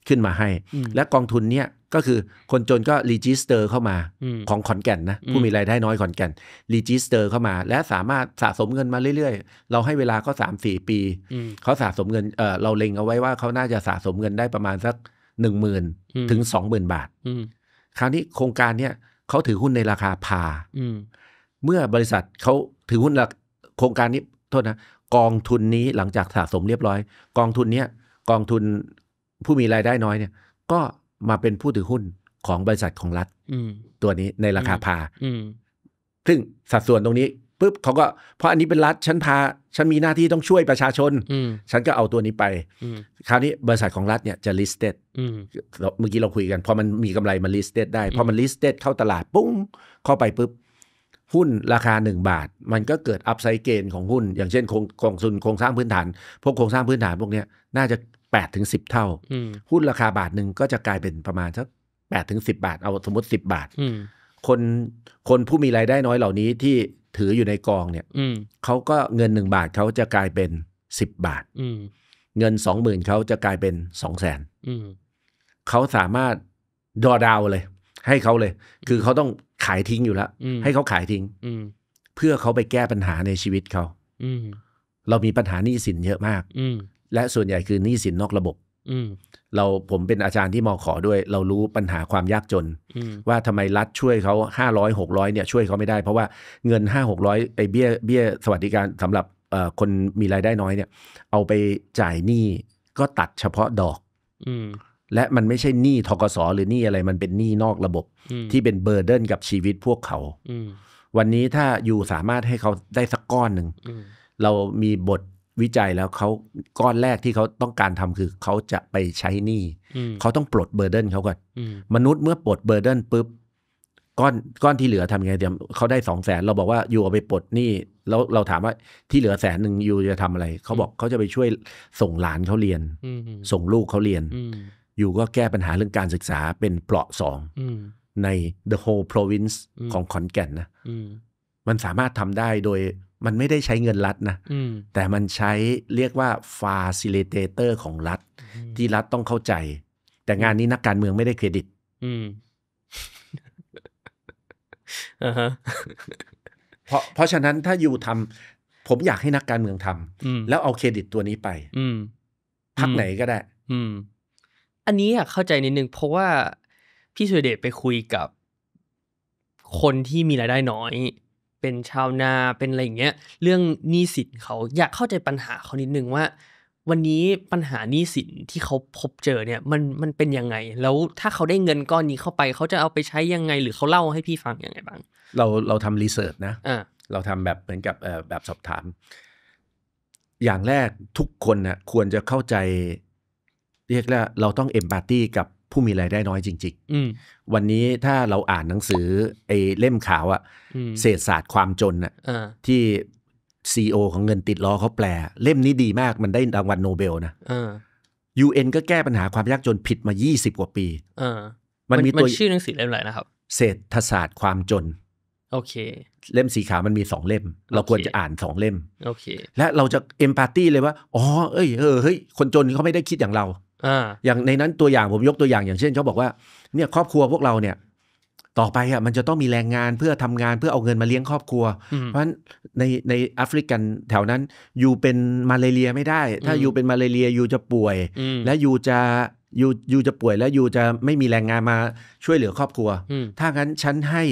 ขึ้นมาให้และกองทุนเนี้ยก็คือคนจนก็รีจิสเตอร์ เข้ามา ของขอนแก่นนะผู้มีรายได้น้อยขอนแก่นรีจิสเตอร์เข้ามา และสามารถสะสมเงินมาเรื่อย ๆ เราให้เวลาเขาสามสี่ปีเขาสะสมเงินเเราเล็งเอาไว้ว่าเขาน่าจะสะสมเงินได้ประมาณสักหนึ่งหมื่นถึงสองหมื่นบาทคราวนี้โครงการเนี้ยเขาถือหุ้นในราคาพาเมื่อบริษัทเขาถือหุ้นโครงการนี้ โทษนะ กองทุนนี้หลังจากสะสมเรียบร้อย กองทุนเนี้ยกองทุนผู้มีรายได้น้อยเนี่ย ก็มาเป็นผู้ถือหุ้นของบริษัทของรัฐตัวนี้ในราคาพาซึ่งสัดส่วนตรงนี้ปุ๊บเขาก็เพราะอันนี้เป็นรัฐ ฉันพา ฉันมีหน้าที่ต้องช่วยประชาชน ฉันก็เอาตัวนี้ไป คราวนี้บริษัทของรัฐเนี่ยจะ listed เมื่อกี้เราคุยกัน พอมันมีกำไรมัน listed ได้ พอมัน listed เข้าตลาดปุ้งเข้าไปปุ๊บหุ้นราคาหนึ่งบาท มันก็เกิดอัพไซเกนของหุ้น อย่างเช่นโครงครงสุนโครงสร้างพื้นฐาน พวกโครงสร้างพื้นฐานพวกเนี้ยน่าจะแปดถึงสิบเท่าหุ้นราคาบาทหนึ่งก็จะกลายเป็นประมาณสักแปดถึงสิบาท เอาสมมติิบบาทคนคนผู้มีรายได้น้อยเหล่านี้ที่ถืออยู่ในกองเนี่ยเขาก็เงินหนึ่งบาทเขาจะกลายเป็นสิบบาทเงินสองหมื่นเขาจะกลายเป็นสองแสนเขาสามารถดอดาวเลย ให้เขาเลย คือเขาต้องขายทิ้งอยู่แล้ว ให้เขาขายทิ้งเพื่อเขาไปแก้ปัญหาในชีวิตเขาเรามีปัญหาหนี้สินเยอะมากและส่วนใหญ่คือหนี้สินนอกระบบเราผมเป็นอาจารย์ที่มอขอด้วย เรารู้ปัญหาความยากจน ว่าทำไมรัฐช่วยเขาห้าร้อยหกร้อยเนี่ยช่วยเขาไม่ได้เพราะว่าเงินห้าหกร้อยไอเบี้ยเบี้ยสวัสดิการสำหรับคนมีรายได้น้อยเนี่ย เอาไปจ่ายหนี้ก็ตัดเฉพาะดอกอและมันไม่ใช่หนี้ทกศหรือหนี้อะไรมันเป็นหนี้นอกระบบ ที่เป็นเบอร์เดนกับชีวิตพวกเขาวันนี้ถ้าอยู่สามารถให้เขาได้สักก้อนหนึ่ง เรามีบทวิจัยแล้วเขาก้อนแรกที่เขาต้องการทำคือเขาจะไปใช้หนี้เขาต้องปลดเบอร์เดนเขาก่อนมนุษย์เมื่อปลดเบอร์เดนปุ๊บก้อนก้อนที่เหลือทำยังไงเดี๋ยวเขาได้สองแสน เราบอกว่าอยู่เอาไปปลดหนี้แล้วเราถามว่าที่เหลือแสนหนึ่งอยู่จะทำอะไร เขาบอกเขาจะไปช่วยส่งหลานเขาเรียนส่งลูกเขาเรียน อยู่ก็แก้ปัญหาเรื่องการศึกษาเป็นเปราะสองใน the whole province ของขอนแก่นนะมันสามารถทำได้โดยมันไม่ได้ใช้เงินรัฐนะแต่มันใช้เรียกว่าฟาซิเลเตเตอร์ของรัฐที่รัฐต้องเข้าใจ แต่งานนี้นักการเมืองไม่ได้เครดิตเพราะเพราะฉะนั้นถ้าอยู่ทำผมอยากให้นักการเมืองทำแล้วเอาเครดิตตัวนี้ไปพักไหนก็ได้อันนี้อยากเข้าใจนิดนึง เพราะว่าพี่สุเดชไปคุยกับคนที่มีรายได้น้อยเป็นชาวนาเป็นอะไรเงี้ย เรื่องหนี้สินเขาอยากเข้าใจปัญหาเขานิดนึงว่า วันนี้ปัญหาหนี้สินที่เขาพบเจอเนี่ย มันมันเป็นยังไง แล้วถ้าเขาได้เงินก้อนนี้เข้าไปเขาจะเอาไปใช้ยังไง หรือเขาเล่าให้พี่ฟังยังไงบ้าง เราเราทำรีเสิร์ชนะะเราทำแบบเหมือนกับแบบสอบถาม อย่างแรกทุกคนนะควรจะเข้าใจเรียกแล้วเราต้องเอมพัตตีกับผู้มีรายได้น้อยจริงๆ วันนี้ถ้าเราอ่านหนังสือไอ้เล่มขาวอะเศรษฐศาสตร์ความจนอะที่ซีอของเงินติดล้อเขาแปล เล่มนี้ดีมากมันได้รางวัลโนเบลนะยูเอ็นก็แก้ปัญหาความยากจนผิดมา 20 กว่าปีมันมีตัวชื่อหนังสือเล่มอะไรนะครับ เศรษฐศาสตร์ความจนโอเค เล่มสีขาวมันมีสองเล่ม เราควรจะอ่านสองเล่มโอเค และเราจะเอมพัตตีเลยว่าอ๋อเอ้ยเฮ้ยคนจนเขาไม่ได้คิดอย่างเราอย่างในนั้นตัวอย่าง ผมยกตัวอย่าง อย่างเช่นเขาบอกว่าเนี่ย ครอบครัวพวกเราเนี่ย ต่อไปอ่ะมันจะต้องมีแรงงานเพื่อทำงานเพื่อเอาเงินมาเลี้ยงครอบครัวเพราะฉะนั้นในในแอฟริกันแถวนั้น อยู่เป็นมาเลเรียไม่ได้ ถ้าอยู่เป็นมาเลเรียอยู่จะป่วยและอยู่จะอยู่อยู่จะป่วย และอยู่จะไม่มีแรงงานมาช่วยเหลือครอบครัวถ้างั้นฉันให้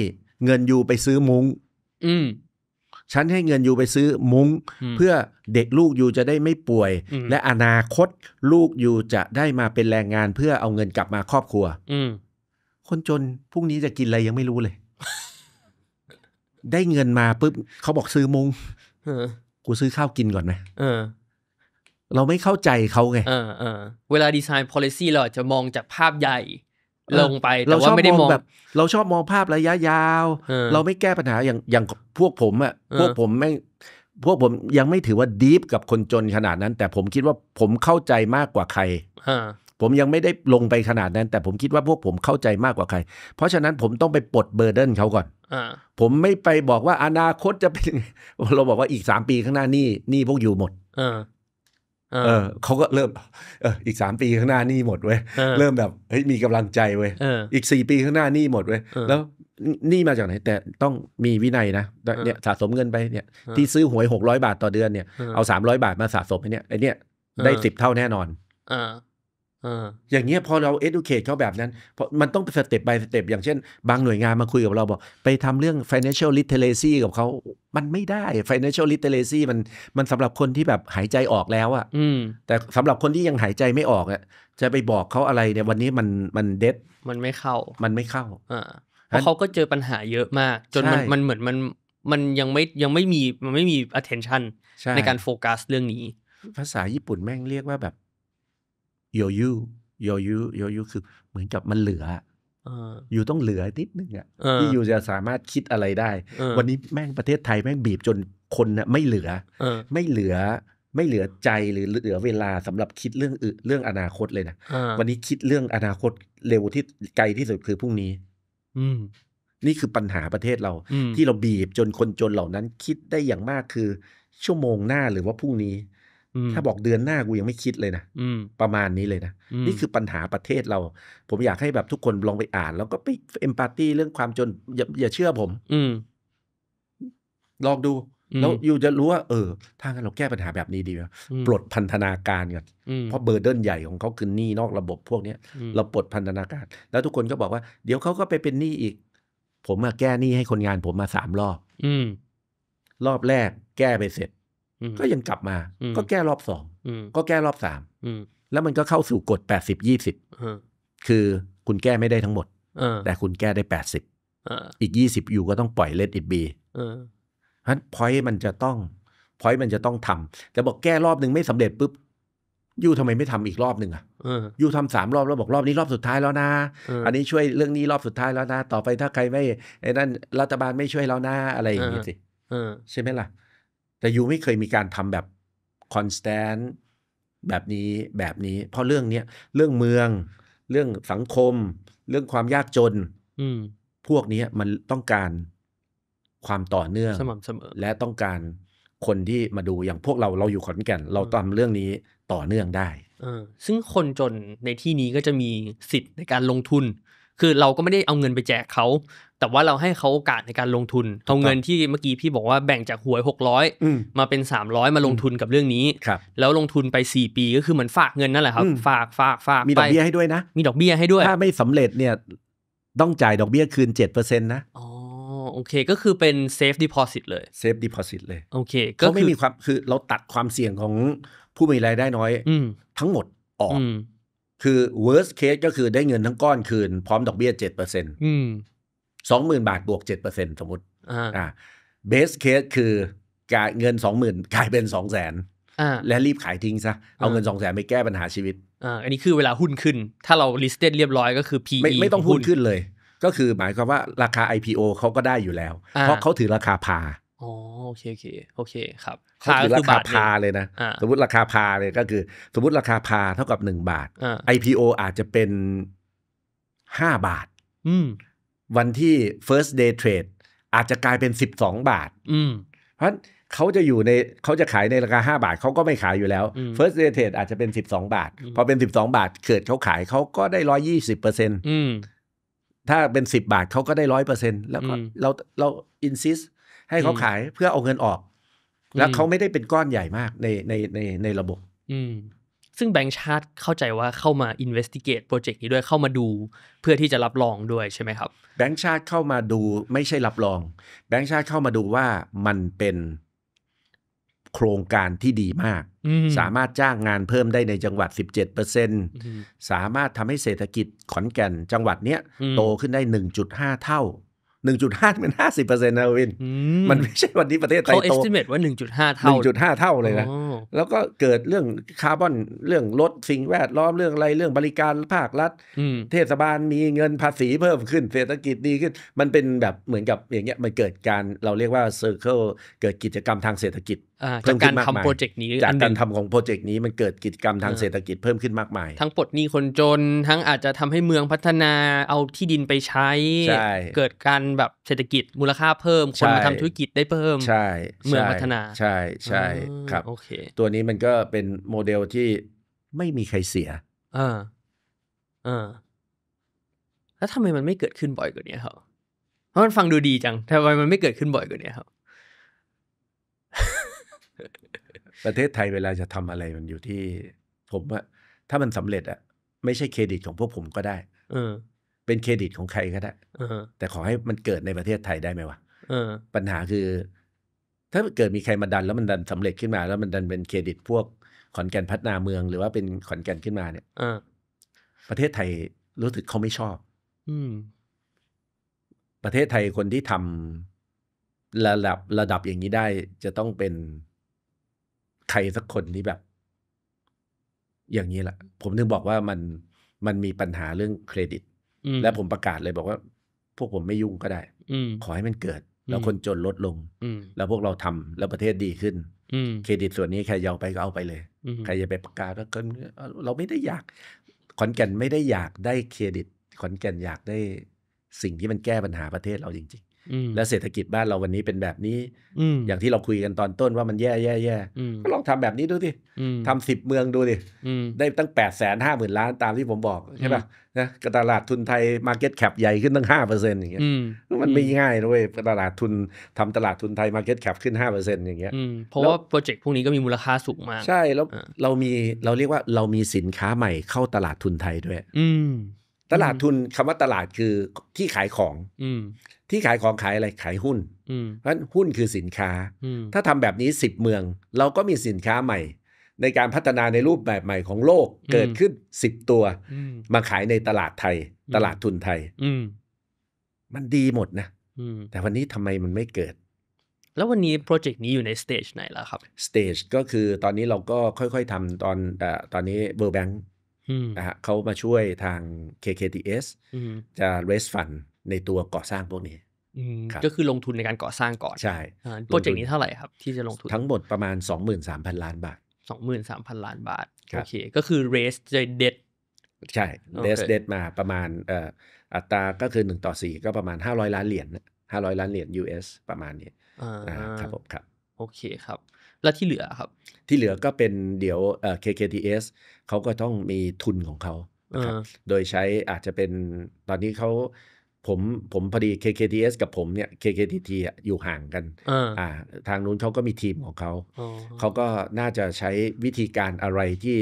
เงินอยู่ไปซื้อมุง้งฉันให้เงินยูไปซื้อมุง้งเพื่อเด็กลูกยูจะได้ไม่ป่วย และอนาคตลูกยูจะได้มาเป็นแรงงาน เพื่อเอาเงินกลับมาครอบครัวคนจนพรุ่งนี้จะกินอะไรยังไม่รู้เลย ได้เงินมาปุ๊บเขาบอกซื้อมุง้งกูซื้อข้าวกินก่อนไหมเราไม่เข้าใจเขาไงเวลาดีไซน์ policy เราจะมองจากภาพใหญ่ลงไปเราชอบไม่ได้มองแบบ เราชอบมองภาพระยะยาวเราไม่แก้ปัญหาอย่างอย่างพวกผมอ่ะ พวกผมไม่พวกผมยังไม่ถือว่าดีฟกับคนจนขนาดนั้น แต่ผมคิดว่าผมเข้าใจมากกว่าใครผมยังไม่ได้ลงไปขนาดนั้นแต่ผมคิดว่าพวกผมเข้าใจมากกว่าใคร เพราะฉะนั้นผมต้องไปปลดเบอร์เดนเขาก่อนอผมไม่ไปบอกว่าอนาคตจะเป็นเราบอกว่าอีกสามปีข้างหน้านี่นี่พวกอยู่หมดเออเขาก็เริ่มเอออีกสามปีข้างหน้านี่หมดเว้ยเริ่มแบบเฮ้ยมีกำลังใจเว้ยอีกสี่ปีข้างหน้านี่หมดเว้ยแล้วนี่มาจากไหน แต่ต้องมีวินัยนะเนี่ยสะสมเงินไปเนี่ย ที่ซื้อหวยหกร้อยบาทต่อเดือนเนี่ยเอาสามร้อยบาทมาสะสมไอเนี่ยไอเนี่ยได้สิบเท่าแน่นอนอย่างเงี้ยพอเราเอดูเคชเขาแบบนั้นเพราะมันต้องสเต็ปไปสเต็ปอย่างเช่นบางหน่วยงานมาคุยกับเราบอก ไปทำเรื่อง financial literacy กับเขา มันไม่ได้ financial literacy มันมันสำหรับคนที่แบบหายใจออกแล้วอะแต่สำหรับคนที่ยังหายใจไม่ออกอะจะไปบอกเขาอะไรเนี่ยวันนี้มันมันเด็ดมันไม่เข้ามันไม่เข้าเพราะเขาก็เจอปัญหาเยอะมาก จนมันมันเหมือนมันมันยังไม่ยังไม่มีมันไม่มี attention ในการโฟกัสเรื่องนี้ ภาษาญี่ปุ่นแม่งเรียกว่าแบบโยยูโยยูโยยูคือเหมือนกับมันเหลืออยู่ต้องเหลือนิดนึงอ่ะที่อยู่จะสามารถคิดอะไรได้ วันนี้แม่งประเทศไทยแม่งบีบจนคนน่ยไม่เหลือไม่เหลือไม่เหลือใจหรือเหลือเวลาสำหรับคิดเรื่องอื่นเรื่องอนาคตเลยนะวันนี้คิดเรื่องอนาคตเร็วที่ไกลที่สุดคือพรุ่งนี้ อืนี่คือปัญหาประเทศเรา ที่เราบีบจนคนจนเหล่านั้นคิดได้อย่างมากคือชั่วโมงหน้าหรือว่าพรุ่งนี้ถ้าบอกเดือนหน้ากูยังไม่คิดเลยนะประมาณนี้เลยนะนี่คือปัญหาประเทศเรา ผมอยากให้แบบทุกคนลองไปอ่าน แล้วก็ไปเอมพัตตีเรื่องความจนอย่าอย่าเชื่อผม อืลองดู แล้วอยู่จะรู้ว่า เออ ถ้างั้นเราแก้ปัญหาแบบนี้ดีไหมปลดพันธนาการกันเพราะเบอร์เดินใหญ่ของเขาคือหนี้นอกระบบพวกเนี้ยเราปลดพันธนาการ แล้วทุกคนก็บอกว่า เดี๋ยวเขาก็ไปเป็นหนี้อีก ผมมาแก้หนี้ให้คนงาน ผมมาสามรอบรอบแรกแก้ไปเสร็จก็ยังกลับมา ก็แก้รอบสองก็แก้รอบสามแล้วมันก็เข้าสู่กฎแปดสิบยี่สิบคือคุณแก้ไม่ได้ทั้งหมด แต่คุณแก้ได้แปดสิบอีกยี่สิบอยู่ก็ต้องปล่อยเลดอิดบีเพราะฉะนั้นพอยมันจะต้องพอยมันจะต้องทำแต่บอกแก้รอบหนึ่งไม่สำเร็จปุ๊บยูทำไมไม่ทำอีกรอบหนึ่งอ่ะยูทำสามรอบแล้วบอกรอบนี้รอบสุดท้ายแล้วนะ อันนี้ช่วยเรื่องนี้รอบสุดท้ายแล้วนะ ต่อไปถ้าใครไม่ไอ้นั่นรัฐบาลไม่ช่วยแล้วนะอะไรอย่างนี้สิใช่ไหมล่ะแต่ยูไม่เคยมีการทำแบบคอนสแตนต์แบบนี้แบบนี้ เพราะเรื่องเนี้ยเรื่องเมือง เรื่องสังคม เรื่องความยากจนพวกนี้มันต้องการความต่อเนื่องมสมอ และต้องการคนที่มาดูอย่างพวกเราเราอยู่ขอนแก่นเราทำเรื่องนี้ต่อเนื่องได้ซึ่งคนจนในที่นี้ก็จะมีสิทธิ์ในการลงทุน คือเราก็ไม่ได้เอาเงินไปแจกเขาแต่ว่าเราให้เขาโอกาสในการลงทุน เอาเงินที่เมื่อกี้พี่บอกว่าแบ่งจากหวย 600 มาเป็น 300 มาลงทุนกับเรื่องนี้ แล้วลงทุนไป 4 ปีก็คือเหมือนฝากเงินนั่นแหละครับ ฝากฝากฝากมีดอกเบี้ยให้ด้วยนะมีดอกเบี้ยให้ด้วยถ้าไม่สำเร็จเนี่ย ต้องจ่ายดอกเบี้ยคืน 7%นะอ๋อโอเคก็คือเป็นเซฟดิพอสิตเลยเซฟดิพอสิตเลยโอเค ก็ไม่มีความคือเราตัดความเสี่ยงของผู้มีรายได้น้อยทั้งหมดออกคือ worst case ก็คือได้เงินทั้งก้อนคืนพร้อมดอกเบี้ย7%อืมสองหมื่นบาทบวกเจ็ดเปอร์เซ็นสมมติอ่าเบสเคสคือกายเงินสองหมื่นกลายเป็นสองแสนและรีบขายทิ้งซะเอาเงินสองแสนไปแก้ปัญหาชีวิตอ่าอันนี้คือเวลาหุ้นขึ้น ถ้าเรา listed เรียบร้อยก็คือ PE ไม่ไม่ต้องหุ้นขึ้นเลย ก็คือหมายความว่าราคา IPO เขาก็ได้อยู่แล้ว เพราะเขาถือราคาพาอ๋อโอเคโอเคโอเคครับเขาถือราคาพาเลยนะสมมติราคาพาเลยก็คือ สมมติราคาพาเท่ากับหนึ่งบาท IPO อาจจะเป็นห้าบาทวันที่ first day trade อาจจะกลายเป็น 12 บาท เพราะเขาจะอยู่ในเขาจะขายในราคา5 บาทเขาก็ไม่ขายอยู่แล้ว first day trade อาจจะเป็น 12 บาท พอเป็น 12 บาทเกิดเขาขายเขาก็ได้ร้อยยี่สิบเปอร์เซ็นต์ถ้าเป็น 10 บาทเขาก็ได้ร้อยเปอร์เซ็นต์แล้วเราเรา insist ให้เขาขายเพื่อเอาเงินออก แล้วเขาไม่ได้เป็นก้อนใหญ่มากในในในในระบบซึ่งแบงค์ชาติเข้าใจว่าเข้ามาอิ v e s t i g a t e โปรเจกต์นี้ด้วยเข้ามาดู เพื่อที่จะรับรองด้วยใช่ไหมครับ แบงค์ชาติเข้ามาดูไม่ใช่รับรอง แบงค์ชาติเข้ามาดูว่ามันเป็นโครงการที่ดีมาก สามารถจ้างงานเพิ่มได้ในจังหวัด 17%สามารถทำให้เศรษฐกิจขอนแก่นจังหวัดเนี้ยโตขึ้นได้ 1.5 เท่า 1.5 เป็น 50เปอร์เซ็นต์ะวิน มันไม่ใช่วันนี้ประเทศไทยโตเขา estimate ว่า 1.5 เท่า 1.5 เท่าเลยนะแล้วก็เกิดเรื่องคาร์บอนเรื่องลดสิ่งแวดล้อมเรื่องอะไรเรื่องบริการภาครัฐเทศบาลมีเงินภาษีเพิ่มขึ้น เศรษฐกิจดีขึ้น มันเป็นแบบเหมือนกับอย่างเงี้ยมันเกิดการเราเรียกว่าเซอร์เคิลเกิดกิจกรรมทางเศรษฐกิจจากการทำโปรเจกต์นี้จากการทำของโปรเจกต์นี้มันเกิดกิจกรรมทางเศรษฐกิจเพิ่มขึ้นมากมาย ทั้งปลดหนี้คนจนทั้งอาจจะทำให้เมืองพัฒนาเอาที่ดินไปใช้ เกิดการแบบเศรษฐกิจมูลค่าเพิ่มคนมาทำธุรกิจได้เพิ่มเมืองพัฒนาใช่ใช่ครับโอเคตัวนี้มันก็เป็นโมเดลที่ไม่มีใครเสียอ่าอ่าแล้วทำไมมันไม่เกิดขึ้นบ่อยกว่านี้ครับเพราะมันฟังดูดีจังทำไมมันไม่เกิดขึ้นบ่อยกว่านี้ครับประเทศไทยเวลาจะทำอะไรมันอยู่ที่ผมว่าถ้ามันสำเร็จอะไม่ใช่เครดิตของพวกผมก็ได้เป็นเครดิตของใครก็ได้แต่ขอให้มันเกิดในประเทศไทยได้ไหมวะปัญหาคือถ้าเกิดมีใครมาดันแล้วมันดันสำเร็จขึ้นมา แล้วมันดันเป็นเครดิตพวก ขอนแก่นพัฒนาเมือง หรือว่าเป็นขอนแก่นขึ้นมาเนี่ยอประเทศไทยรู้สึกเขาไม่ชอบ อืประเทศไทยคนที่ทำระดับระดับอย่างนี้ได้ จะต้องเป็น ใครสักคนที่แบบ อย่างนี้แหละ ผมถึงบอกว่ามันมันมีปัญหาเรื่องเครดิตและผมประกาศเลยบอกว่า พวกผมไม่ยุ่งก็ได้ขอให้มันเกิดแล้วคนจนลดลง แล้วพวกเราทำแล้วประเทศดีขึ้นเครดิตส่วนนี้ใครยาไปก็เอาไปเลย ใครจะไปประกาศว่าเราไม่ได้อยาก ขอนแก่นไม่ได้อยากได้เครดิต ขอนแก่นอยากได้สิ่งที่มันแก้ปัญหาประเทศเราจริงแล้วเศรษฐกิจบ้านเราวันนี้เป็นแบบนี้อย่างที่เราคุยกันตอนต้นว่ามันแย่แย่แย่ก็ลองทำแบบนี้ดูดิทำสิบเมืองดูดิได้ตั้งแปดแสนห้าหมื่นล้านตามที่ผมบอกใช่ป่ะนะตลาดทุนไทยมาร์เก็ตแคปใหญ่ขึ้นตั้งห้าเปอร์เซ็นต์อย่างเงี้ยมันไม่ง่ายด้วยตลาดทุนทำตลาดทุนไทยมาร์เก็ตแคปขึ้นห้าเปอร์เซ็นต์อย่างเงี้ยเพราะว่าโปรเจกต์พวกนี้ก็มีมูลค่าสูงมาก ใช่แล้วเรามีเราเรียกว่าเรามีสินค้าใหม่เข้าตลาดทุนไทยด้วย อืตลาดทุนคำว่าตลาดคือที่ขายของอืที่ขายของขายอะไร ขายหุ้น เพราะฉะนั้นหุ้นคือสินค้า ถ้าทำแบบนี้สิบเมือง เราก็มีสินค้าใหม่ ในการพัฒนาในรูปแบบใหม่ของโลกเกิดขึ้นสิบตัวมาขายในตลาดไทย ตลาดทุนไทยมันดีหมดนะแต่วันนี้ทำไมมันไม่เกิด แล้ววันนี้โปรเจกต์นี้อยู่ในสเตจไหนแล้วครับสเตจก็คือตอนนี้เราก็ค่อย ๆทำตอนตอนนี้เบอร์แบงค์นะฮะเขามาช่วยทาง KKTS จะ raise fund ในตัวก่อสร้างพวกนี้ก็คือลงทุนในการก่อสร้างก่อน ใช่ โปรเจกต์นี้เท่าไหร่ครับที่จะลงทุนทั้งหมดประมาณ 23,000 ล้านบาท 23,000 ล้านบาทโอเคก็คือ raise จ e เด b t ใช่เ e สเด t มาประมาณอัตราก็คือ1ต่อ4 ก็ประมาณ500ล้านเหรียญ500 ล้านเหรียญ US ประมาณนี้ครับผมครับโอเคครับ แล้วที่เหลือครับ ที่เหลือก็เป็นเดี๋ยว KKTS เขาก็ต้องมีทุนของเขาโดยใช้อาจจะเป็นตอนนี้เขาผมผมพอดี KKTS กับผมเนี่ย KKTT อยู่ห่างกัน อ่า ทางนู้นเขาก็มีทีมของเขา เขาก็น่าจะใช้วิธีการอะไรที่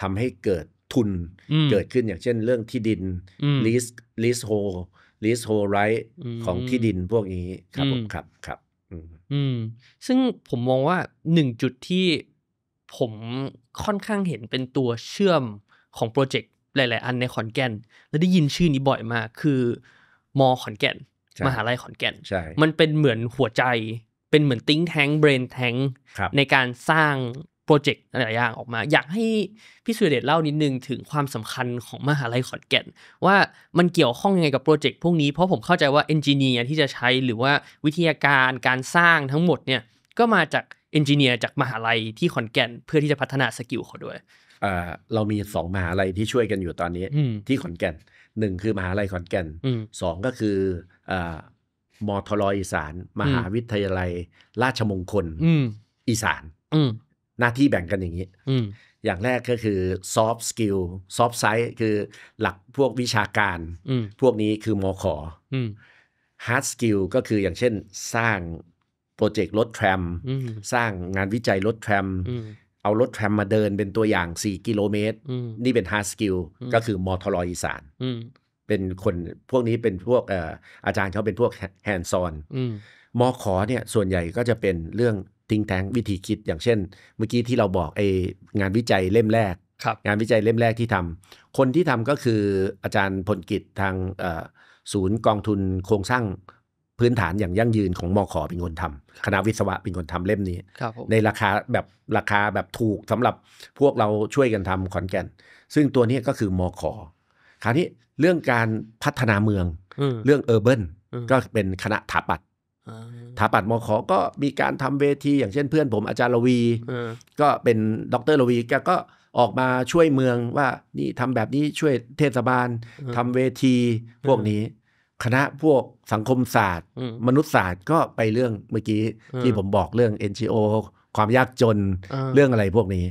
ทำให้เกิดทุนเกิดขึ้นอย่างเช่นเรื่องที่ดินลิสลิสโฮลิสโฮไรท์ของที่ดินพวกนี้ครับผมครับครับอืม ซึ่งผมมองว่าหนึ่งจุดที่ผมค่อนข้างเห็นเป็นตัวเชื่อมของโปรเจกต์ หลายๆ อันในขอนแก่นและได้ยินชื่อนี้บ่อยมากคือมอขอนแก่น มหาลัยขอนแก่น มันเป็นเหมือนหัวใจเป็นเหมือนติ้งแทงเบรนแทงในการสร้างโปรเจกต์หลายอย่างออกมา อยากให้พี่สุเดชเล่านิดนึง ถึงความสำคัญของมหาลัยขอนแก่น ว่ามันเกี่ยวข้องยังไงกับโปรเจกต์พวกนี้ เพราะผมเข้าใจว่าเอนจิเนียร์ที่จะใช้หรือว่าวิทยาการการสร้างทั้งหมดเนี่ยก็มาจากเอนจิเนียร์จากมหาลัยที่ขอนแก่น เพื่อที่จะพัฒนาสกิลเขาด้วยเรามีสองมหาลัยที่ช่วยกันอยู่ตอนนี้ที่ขอนแก่นหนึ่งคือ มหาลัยขอนแก่นสองก็คืออมอทรออีสานมหาวิทยาลัย ราชมงคลอีสานหน้าที่แบ่งกันอย่างนี้อย่างแรกก็คือ soft skill soft side คือหลักพวกวิชาการพวกนี้คือมอขอ hard skill ก็คืออย่างเช่นสร้างโปรเจกต์รถแทรมสร้างงานวิจัยรถแทรมเอารถแทรมมาเดินเป็นตัวอย่าง 4 กิโลเมตร นี่เป็นฮาร์ดสกิลก็คือมอทลอยีสานเป็นคน พวกนี้เป็นพวกอาจารย์เขาเป็นพวกแฮนด์ซอนมอขอเนี่ยส่วนใหญ่ก็จะเป็นเรื่อง ทิ้งแทงวิธีคิดอย่างเช่น เมื่อกี้ที่เราบอกไองานวิจัยเล่มแรก งานวิจัยเล่มแรกที่ทำ คนที่ทำก็คืออาจารย์ผลกิจทางศูนย์กองทุนโครงสร้างพื้นฐานอย่างยั่งยืนของมอขอเป็นคนทำ คณะวิศวะเป็นคนทำเล่มนี้ ในราคาแบบราคาแบบถูกสำหรับพวกเราช่วยกันทำขอนแก่น ซึ่งตัวนี้ก็คือมอขอคราวนี้เรื่องการพัฒนาเมือง เรื่องเออร์เบิร์นก็เป็นคณะถาปัดถาปัดมอขอก็มีการทำเวที อย่างเช่นเพื่อนผมอาจารย์ลวี ก็เป็นดรลวีแกก็ออกมาช่วยเมืองว่านี่ทำแบบนี้ช่วยเทศบาลทำเวทีพวกนี้คณะพวกสังคมศาสตร์ มนุษยศาสตร์ก็ไปเรื่องเมื่อกี้ที่ผมบอกเรื่อง NGO ความยากจนเรื่องอะไรพวกนี้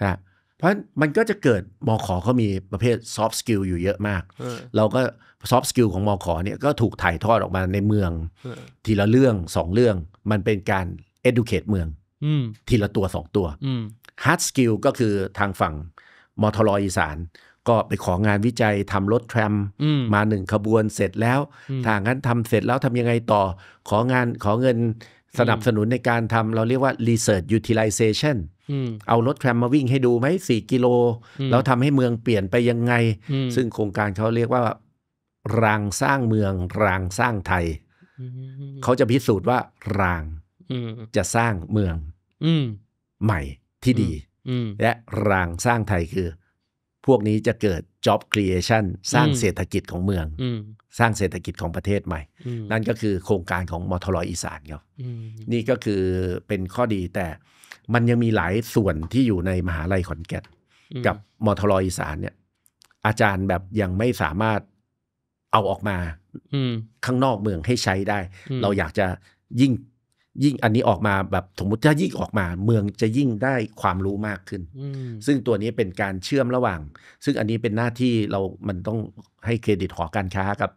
นะเพราะมันก็จะเกิดมอขอเขามีประเภท ซอฟต์สกิลอยู่เยอะมากเราก็ซอฟต์สกิลของมอขอเนี่ยก็ถูกถ่ายทอดออกมาในเมือง ทีละเรื่องสองเรื่อง มันเป็นการ educate เมือง ทีละตัวสองตัวฮาร์ดสกิลก็คือทางฝั่งมทรออีสานก็ไปของานวิจัยทำรถแทรมมาหนึ่งขบวนเสร็จแล้ว ถ้างั้นทำเสร็จแล้วทำยังไงต่อ ของานขอเงินสนับสนุนในการทำเราเรียกว่า research utilization เอารถแทรมมาวิ่งให้ดูไหมสี่กิโล แล้วทำให้เมืองเปลี่ยนไปยังไง ซึ่งโครงการเขาเรียกว่า รางสร้างเมือง รางสร้างไทย เขาจะพิสูจน์ว่า รางจะสร้างเมืองใหม่ที่ดีและรางสร้างไทยคือพวกนี้จะเกิด job creation สร้างเศรษฐกิจของเมืองสร้างเศรษฐกิจของประเทศใหม่ นั่นก็คือโครงการของมอทรอยอีสานครับนี่ก็คือเป็นข้อดีแต่มันยังมีหลายส่วนที่อยู่ในมหาลัยขอนแก่นกับมอทรอยอีสานเนี่ยอาจารย์แบบยังไม่สามารถเอาออกมาข้างนอกเมืองให้ใช้ได้ เราอยากจะยิ่งยิ่งอันนี้ออกมาแบบสมมติถ้ายิ่งออกมา เมืองจะยิ่งได้ความรู้มากขึ้นซึ่งตัวนี้เป็นการเชื่อมระหว่าง ซึ่งอันนี้เป็นหน้าที่เรามันต้องให้เครดิตหอการค้ากับ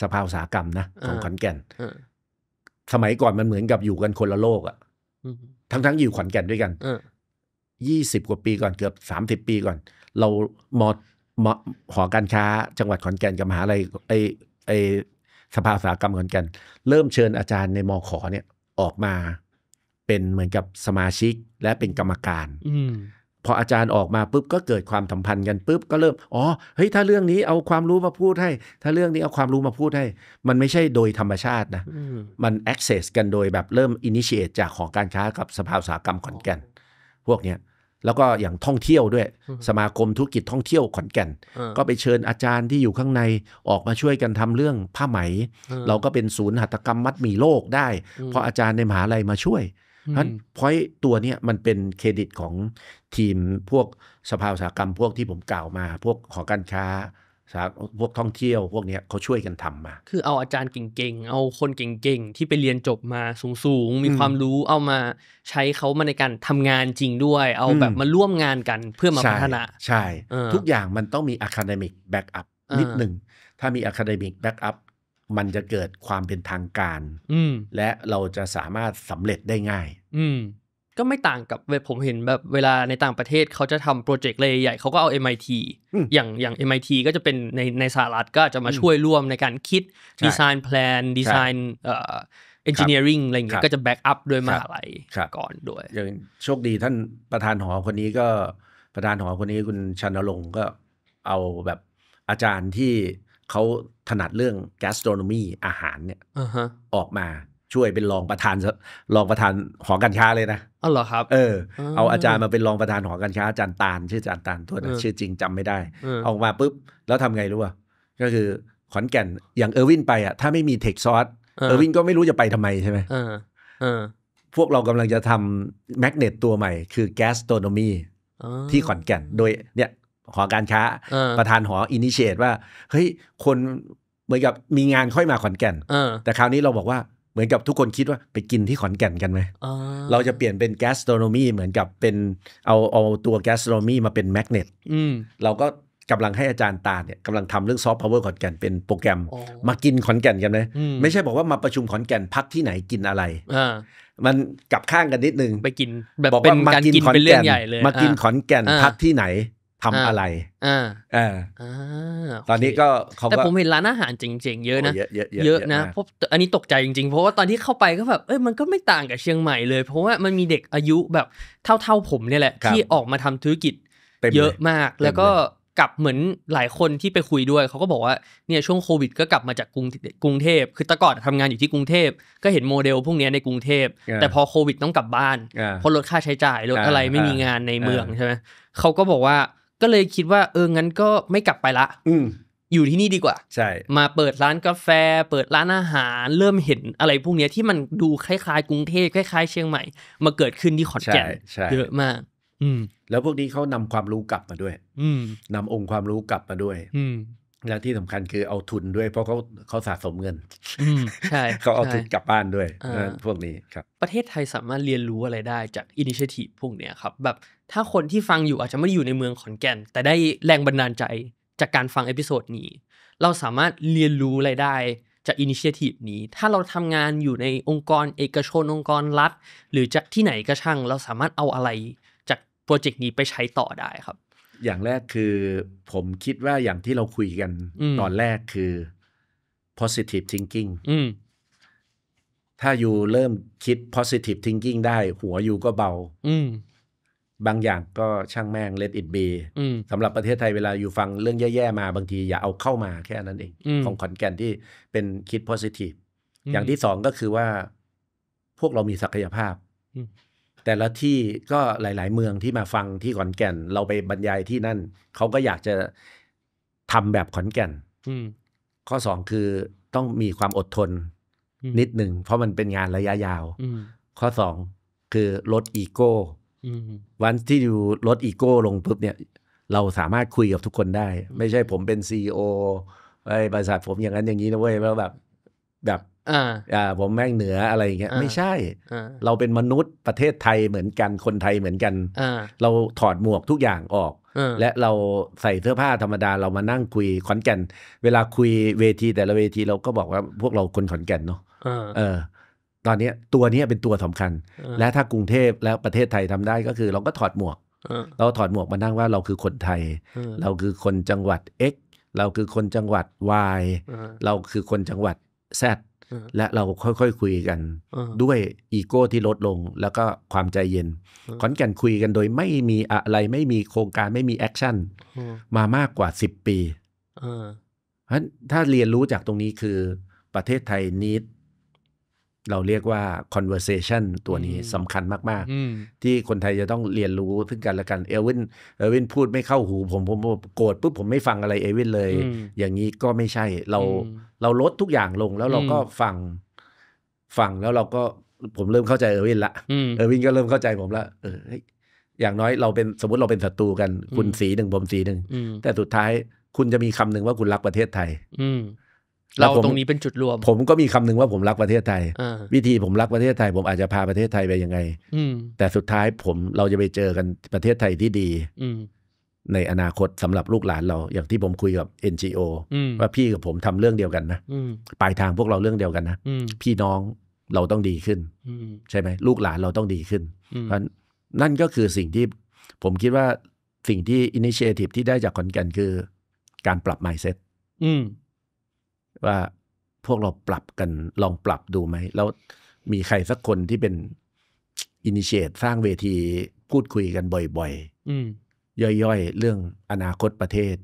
สภาวสาหกรรมนะของขอนแก่นสมัยก่อนมันเหมือนกับอยู่กันคนละโลกอะทั้งทั้งอยู่ขอนแก่นด้วยกันยี่สิบกว่าปีก่อนเกือบสามสิบปีก่อน เรามอมอหอการค้า จังหวัดขอนแก่นกับมหาลัยไอไอสภาวสากรรมขอนแก่นเริ่มเชิญอาจารย์ในมอขอเนี่ยออกมาเป็นเหมือนกับสมาชิกและเป็นกรรมการอพออาจารย์ออกมาปุ๊บก็เกิดความสัมพันธ์กันปุ๊บก็เริ่ม อ๋อเฮ้ยถ้าเรื่องนี้เอาความรู้มาพูดให้ ถ้าเรื่องนี้เอาความรู้มาพูดให้ มันไม่ใช่โดยธรรมชาติ นะมัน access กันโดยแบบเริ่ม initiate จากของการค้ากับสภาวิสาหกรรมขอนแก่นพวกเนี้ยแล้วก็อย่างท่องเที่ยวด้วย สมาคมธุรกิจท่องเที่ยวขอนแก่น ก็ไปเชิญอาจารย์ที่อยู่ข้างในออกมาช่วยกันทำเรื่องผ้าไหม เราก็เป็นศูนย์หัตถกรรมมัดหมี่โลกได้ เพราะอาจารย์ในมหาลัยมาช่วยเพราะพอยตัวเนี้ยมันเป็นเครดิตของทีมพวกสภาวิสาหกรรมพวกที่ผมกล่าวมาพวกหอการค้าสพวกท่องเที่ยวพวกนี้เขาช่วยกันทำมา คือเอาอาจารย์เก่งๆ เอาคนเก่งๆ ที่ไปเรียนจบมาสูงๆ มีความรู้เอามาใช้เขามาในการทำงานจริงด้วย เอาแบบมาร่วมงานกันเพื่อมาพัฒนา ใช่ ทุกอย่างมันต้องมีอะคาเดมิกแบ็กอัพนิดหนึ่ง ถ้ามีอะคาเดมิกแบ็กอัพมันจะเกิดความเป็นทางการและเราจะสามารถสำเร็จได้ง่ายก็ไม่ต่างกับเวผมเห็นแบบเวลาในต่างประเทศเขาจะทำโปรเจกต์เลยใหญ่เขาก็เอา MIT อย่างอย่าง MIT ก็จะเป็นในในสหรัฐก็จะมาช่วยร่วมในการคิด ดีไซน์แพลน ดีไซน์เอ่อเอนจิเนียริงอะไรเงี้ยก็จะแบ็กอัพด้วยมาอะไรก่อนด้วยอย่างโชคดีท่านประธานหอคนนี้ก็ประธานหอคนนี้คุณชันนลงก็เอาแบบอาจารย์ที่เขาถนัดเรื่อง gastronomy อาหารเนี่ยออกมาช่วยเป็นรองประธาน รองประธานหอการค้าเลยนะ อ๋อเหรอครับ เออ เอาอาจารย์มาเป็นรองประธาน หอการค้าอาจารย์ตาล ชื่ออาจารย์ตาลตัวนนชื่อจริงจำไม่ได้ ออกมาปุ๊บ แล้วทำไงรู้ป่ะก็คือขอนแก่นอย่างเออร์วินไปอ่ะถ้าไม่มีเทคซอสเออร์วินก็ไม่รู้จะไปทำไมใช่ไหมเเออออ พวกเรากำลังจะทำแมกเนตตัวใหม่ คือแกสโตโนมีที่ขอนแก่นโดยเนี่ยหอการค้าประธานหออินิเชตว่าเฮ้ยคนเหมือนกับมีงานค่อยมาขอนแก่นแต่คราวนี้เราบอกว่าเหมือนกับทุกคนคิดว่าไปกินที่ขอนแก่นกันไหม เราจะเปลี่ยนเป็น gastronomy เหมือนกับเป็นเอาเอาตัว gastronomy มาเป็นแมกเนตเราก็กำลังให้อาจารย์ตาเนี่ยกำลังทำเรื่องซอฟต์พาวเวอร์ขอนแก่นเป็นโปรแกรมมากินขอนแก่นกันไหม ไม่ใช่บอกว่ามาประชุมขอนแก่นพักที่ไหนกินอะไร มันกลับข้างกันนิดนึงไปกินแบบบอกว่ามากินขอนแก่นมากินขอนแก่นพักที่ไหนทำอะไรออตอนนี้ก็แต่ผมเห็นร้านอาหารเจ๋งๆ เยอะนะเยอะนะพบอันนี้ตกใจจริง ๆ เพราะว่าตอนที่เข้าไปก็แบบเอ้ยมันก็ไม่ต่างกับเชียงใหม่เลย เพราะว่ามันมีเด็กอายุแบบเท่าๆ ผมเนี่ยแหละที่ออกมาทำธุรกิจเยอะมากแล้วก็กับเหมือนหลายคนที่ไปคุยด้วยเขาก็บอกว่าเนี่ยช่วงโควิดก็กลับมาจากกรุงกรุงเทพคือตะก่อนทำงานอยู่ที่กรุงเทพก็เห็นโมเดลพวกนี้ในกรุงเทพแต่พอโควิดต้องกลับบ้านเพราะลดค่าใช้จ่ายลดอะไรไม่มีงานในเมืองใช่ไหมเขาก็บอกว่าก็เลยคิดว่าเอองั้นก็ไม่กลับไปละ อือยู่ที่นี่ดีกว่า ใช่ มาเปิดร้านกาแฟ เปิดร้านอาหาร เริ่มเห็นอะไรพวกเนี้ยที่มันดูคล้ายๆกรุงเทพคล้ายๆเชียงใหม่ มาเกิดขึ้นที่ขอนแก่นเยอะมาก อืมแล้วพวกนี้เขานำความรู้กลับมาด้วยอืมนำองค์ความรู้กลับมาด้วยอืมแล้วที่สำคัญคือเอาทุนด้วย เพราะเขาเขาสะสมเงินใช่เขาเอาทุนกลับบ้านด้วยพวกนี้ครับ ประเทศไทยสามารถเรียนรู้อะไรได้จากอินิเชทีฟพวกเนี้ยครับแบบถ้าคนที่ฟังอยู่อาจจะไม่ได้อยู่ในเมืองขอนแก่น แต่ได้แรงบันดาลใจจากการฟังเอพิโซดนี้ เราสามารถเรียนรู้อะไรได้จากอินิเชทีฟนี้ ถ้าเราทำงานอยู่ในองค์กรเอกชนองค์กรรัฐ หรือจากที่ไหนก็ช่างเราสามารถเอาอะไร จากโปรเจกต์นี้ไปใช้ต่อได้ครับ อย่างแรกคือ ผมคิดว่าอย่างที่เราคุยกันตอนแรกคือ positive thinking ถ้าอยู่เริ่มคิด positive thinking ได้หัวอยู่ก็เบาบางอย่างก็ช่างแม่งเลตอิดบีสำหรับประเทศไทยเวลาอยู่ฟังเรื่องแย่ ๆ มาบางทีอย่าเอาเข้ามาแค่นั้นเอง ของขอนแก่นที่เป็นคิดโพซิทีฟอย่างที่สองก็คือว่า พวกเรามีศักยภาพแต่ละที่ก็หลาย ๆ เมืองที่มาฟังที่ขอนแก่น เราไปบรรยายที่นั่น เขาก็อยากจะทำแบบขอนแก่นข้อสองคือต้องมีความอดทนนิดหนึ่งเพราะมันเป็นงานระยะยาวข้อสองคือลดอีโก้วันที่อยู่ลดอีโก้ลงปุ๊บเนี่ย เราสามารถคุยกับทุกคนได้ ไม่ใช่ผมเป็นซีโอไอ้บริษัทผมอย่างนั้นอย่างนี้นะเว้ยแล้วแบบ แบบอ่าผมแม่งเหนืออะไรอย่างเงี้ยไม่ใช่ เราเป็นมนุษย์ประเทศไทยเหมือนกันคนไทยเหมือนกันเราถอดหมวกทุกอย่างออก และเราใส่เสื้อผ้าธรรมดาเรามานั่งคุยขอนแก่น เวลาคุยเวทีแต่ละเวทีเราก็บอกว่าพวกเราคนขอนแก่นเนาะเออตอนนี้ตัวนี้เป็นตัวสำคัญ และถ้ากรุงเทพและประเทศไทยทำได้ก็คือ เราก็ถอดหมวกเราถอดหมวกมานั่งว่าเราคือคนไทย เราคือคนจังหวัด X เราคือคนจังหวัด Y เราคือคนจังหวัด Z และเราค่อยๆคคุยกัน ด้วยอีโก้ที่ลดลงแล้วก็ความใจเย็นขอนแก่นคุยกันโดยไม่มีอะไรไม่มีโครงการไม่มีแอคชั่นมามากกว่า 10 ปีเพราะถ้าเรียนรู้จากตรงนี้คือประเทศไทยนิดเราเรียกว่า conversation ตัวนี้สำคัญมากๆที่คนไทยจะต้องเรียนรู้ซึ่งกันและกันเอวินเอวินพูดไม่เข้าหู ผมผมโกรธปุ๊บผมไม่ฟังอะไรเอวินเลย อย่างนี้ก็ไม่ใช่ เราเราลดทุกอย่างลง แล้วเราก็ฟังฟังแล้วเราก็ผมเริ่มเข้าใจเอวินละเอวินก็เริ่มเข้าใจผมละเอออย่างน้อยเราเป็นสมมติเราเป็นศัตรูกัน คุณสีหนึ่งผมสีหนึ่งแต่สุดท้ายคุณจะมีคำหนึ่งว่าคุณรักประเทศไทย อืเราตรงนี้เป็นจุดรวมผมก็มีคำนึงว่าผมรักประเทศไทยวิธีผมรักประเทศไทย ผมอาจจะพาประเทศไทยไปยังไงแต่สุดท้ายผมเราจะไปเจอกันประเทศไทยที่ดีในอนาคตสำหรับลูกหลานเราอย่างที่ผมคุยกับเอ็นจีโอว่าพี่กับผมทำเรื่องเดียวกันนะปลายทางพวกเราเรื่องเดียวกันนะพี่น้องเราต้องดีขึ้นใช่ไหมลูกหลานเราต้องดีขึ้นนั่นก็คือสิ่งที่ผมคิดว่าสิ่งที่อินิเชทีฟที่ได้จากคอนแก่นคือ การปรับ mindset อว่าพวกเราปรับกันลองปรับดูไหม แล้วมีใครสักคนที่เป็นอินิเชตสร้างเวทีพูดคุยกันบ่อยๆย่อยๆ เรื่องอนาคตประเทศ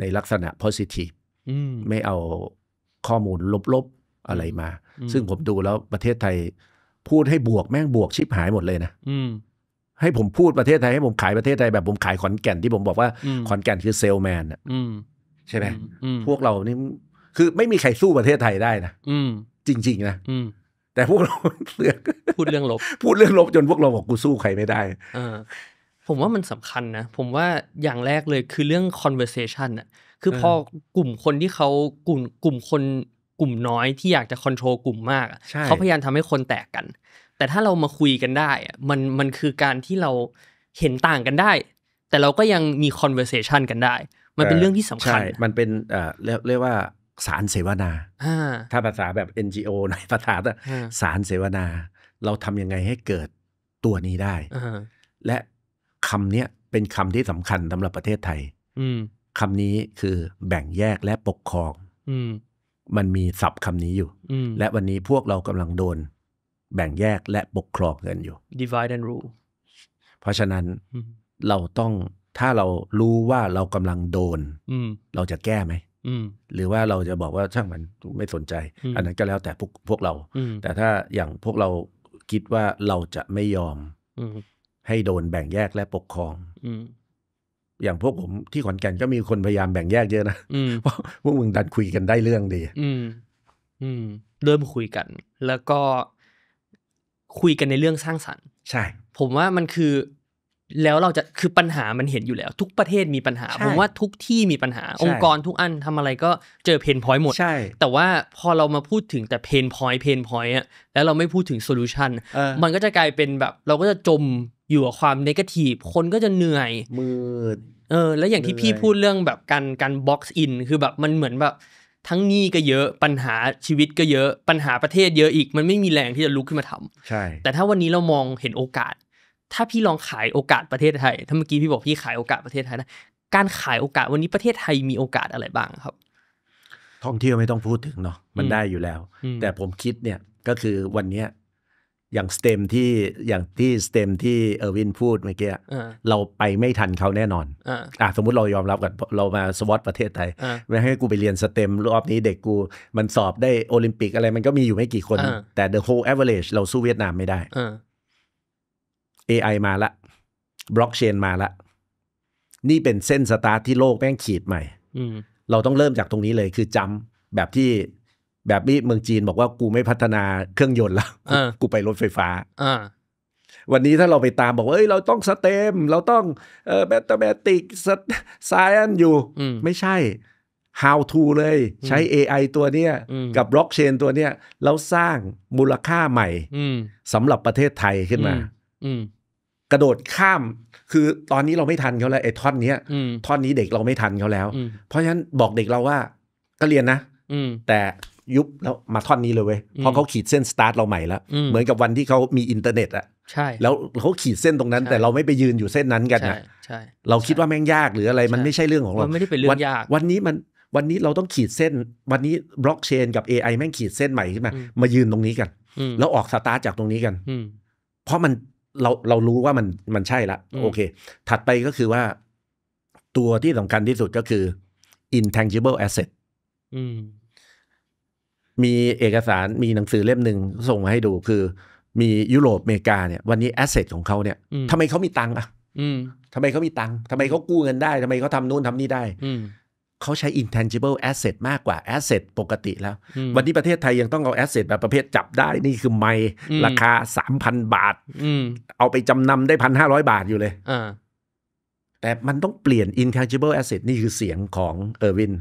ในลักษณะ positive ไม่เอาข้อมูลลบๆอะไรมา ซึ่งผมดูแล้วประเทศไทยพูดให้บวกแม่งบวกชิบหายหมดเลยนะให้ผมพูดประเทศไทย ให้ผมขายประเทศไทยแบบผมขายขอนแก่นที่ผมบอกว่าขอนแก่นคือเซลแมนอ่ะใช่ไหมพวกเรานี่คือไม่มีใครสู้ประเทศไทยได้นะอืมจริง ๆ นะอืมแต่พวกเราเลือกพูดเรื่องลบพูดเรื่องลบจนพวกเราบอกกูสู้ใครไม่ได้ เออ ผมว่ามันสำคัญนะผมว่าอย่างแรกเลยคือเรื่อง conversation อะคือพอกลุ่มคนที่เขากลุ่มกลุ่มคน กลุ่มน้อยที่อยากจะ control กลุ่มมากเขาพยายามทำให้คนแตกกัน แต่ถ้าเรามาคุยกันได้อะมันมันคือการที่เราเห็นต่างกันได้ แต่เราก็ยังมี conversation กันได้ มันเป็นเรื่องที่สำคัญมันเป็นเอ่อเรียกเรียกว่าสารเสวนาถ้าภาษาแบบ NGO หน่อยภาษาสารเสวนา เราทำยังไงให้เกิดตัวนี้ได้และคำนี้เป็นคำที่สำคัญสำหรับประเทศไทยคำนี้คือแบ่งแยกและปกครองมันมีศัพท์คำนี้อยู่และวันนี้พวกเรากำลังโดน แบ่งแยกและปกครองกันอยู่ divide and rule เพราะฉะนั้น เราต้อง ถ้าเรารู้ว่าเรากำลังโดนเราจะแก้ไหมหรือว่าเราจะบอกว่าช่างมันไม่สนใจ อันนั้นก็แล้วแต่พวกพวกเรา แต่ถ้าอย่างพวกเราคิดว่าเราจะไม่ยอมให้โดนแบ่งแยกและปกครองอย่างพวกผม ที่ขอนแก่นก็มีคนพยายามแบ่งแยกเยอะนะว่าพวกมึงดันคุยกันได้เรื่องดีเริ่มคุยกัน แล้วก็คุยกันในเรื่องสร้างสรรค์ใช่ ผมว่ามันคือแล้วเราจะคือปัญหามันเห็นอยู่แล้ว ทุกประเทศมีปัญหาผมว่าทุกที่มีปัญหาองค์กรทุกอันทำอะไรก็เจอเพนพอยต์หมดแต่ว่าพอเรามาพูดถึงแต่เพนพอยต์เพนพอยต์อะแล้วเราไม่พูดถึงโซลูชันมันก็จะกลายเป็นแบบ เราก็จะจมอยู่กับความนกาทีฟคนก็จะเหนื่อยมืดเออแล้วอย่างที่พี่พูดเรื่องแบบการการบ็อกซ์อินคือแบบมันเหมือนแบบทั้งหนี้ก็เยอะปัญหาชีวิตก็เยอะปัญหาประเทศเยอะอีกมันไม่มีแรงที่จะลุกขึ้นมาทำใช่แต่ถ้าวันนี้เรามองเห็นโอกาสถ้าพี่ลองขายโอกาสประเทศไทย ถ้าเมื่อกี้พี่บอกพี่ขายโอกาสประเทศไทยนะ การขายโอกาสวันนี้ประเทศไทย มีโอกาสอะไรบ้าง ครับ ท่องเที่ยวไม่ต้องพูดถึงเนาะ มันได้อยู่แล้ว แต่ผมคิดเนี่ยก็คือวันเนี้ยอย่างสเต็มที่อย่างที่สเต็มที่เออร์วินพูดเมื่อกี้เราไปไม่ทันเขาแน่นอนอ่าสมมติเรายอมรับกันเรามาสวอตประเทศไทย ไม่ให้กูไปเรียนสเต็มรอบนี้เด็กกู มันสอบได้โอลิมปิกอะไรมันก็มีอยู่ไม่กี่คน แต่ the whole average เราสู้เวียดนามไม่ได้ AI มาละบล็อกเชนมาละนี่เป็นเส้นสตาร์ทที่โลกแม่งขีดใหม่เราต้องเริ่มจากตรงนี้เลย คือจำแบบที่แบบนี้เมืองจีนบอกว่ากูไม่พัฒนาเครื่องยนต์แล้ว กูไปรถไฟฟ้าวันนี้ถ้าเราไปตามบอกว่าเอ้ย เราต้องสเตม เราต้อง เอ่อแมทแมติกสซยอนอยู่ ไม่ใช่ how to เลย ใช้ AI ตัวเนี้ยกับบล็อกเชน ตัวเนี้ยแล้วสร้างมูลค่าใหม่สำหรับประเทศไทยขึ้นมากระโดดข้ามคือตอนนี้เราไม่ทันเขาแล้วไอ้ท่อนนี้ท่อนนี้เด็กเราไม่ทันเขาแล้ว เพราะฉะนั้นบอกเด็กเราว่าก็เรียนนะแต่ยุบแล้วมาท่อนนี้เลยเว้ยเพราะเขาขีดเส้นสตาร์ทเราใหม่แล้วเหมือนกับวันที่เขามีอินเทอร์เน็ตอะใช่ แล้วเขาขีดเส้นตรงนั้น แต่เราไม่ไปยืนอยู่เส้นนั้นกันนะใช่ เราคิดว่าแม่งยากหรืออะไรมันไม่ใช่เรื่องของเราไม่ได้เป็นเรื่องยากวันนี้มัน วันนี้เราต้องขีดเส้นวันนี้บล็อกเชน กับ AI แม่งขีดเส้นใหม่ขึ้นมามายืนตรงนี้กันแล้วออกสตาร์ทจากตรงนี้กันเพราะมันเราเรารู้ว่ามันมันใช่ละโอเค ถัดไปก็คือว่า ตัวที่สำคัญที่สุดก็คือ intangible asset มีเอกสารมีหนังสือเล่มหนึ่งส่งมาให้ดู คือมียุโรปอเมริกาเนี่ย วันนี้แอสเซทของเขาเนี่ยทำไมเขามีตังค์อ่ะทำไมเขามีตังค์ทำไมเขากู้เงินได้ทำไมเขาทำนู่นทำนี่ได้เขาใช้ intangible asset มากกว่า asset ปกติแล้ว วันนี้ประเทศไทยยังต้องเอา asset แบบประเภทจับได้นี่คือไม้ราคา 3,000 บาทเอาไปจำนำได้ 1,500 บาทอยู่เลยแต่มันต้องเปลี่ยน intangible asset นี่คือเสียงของเออร์วิน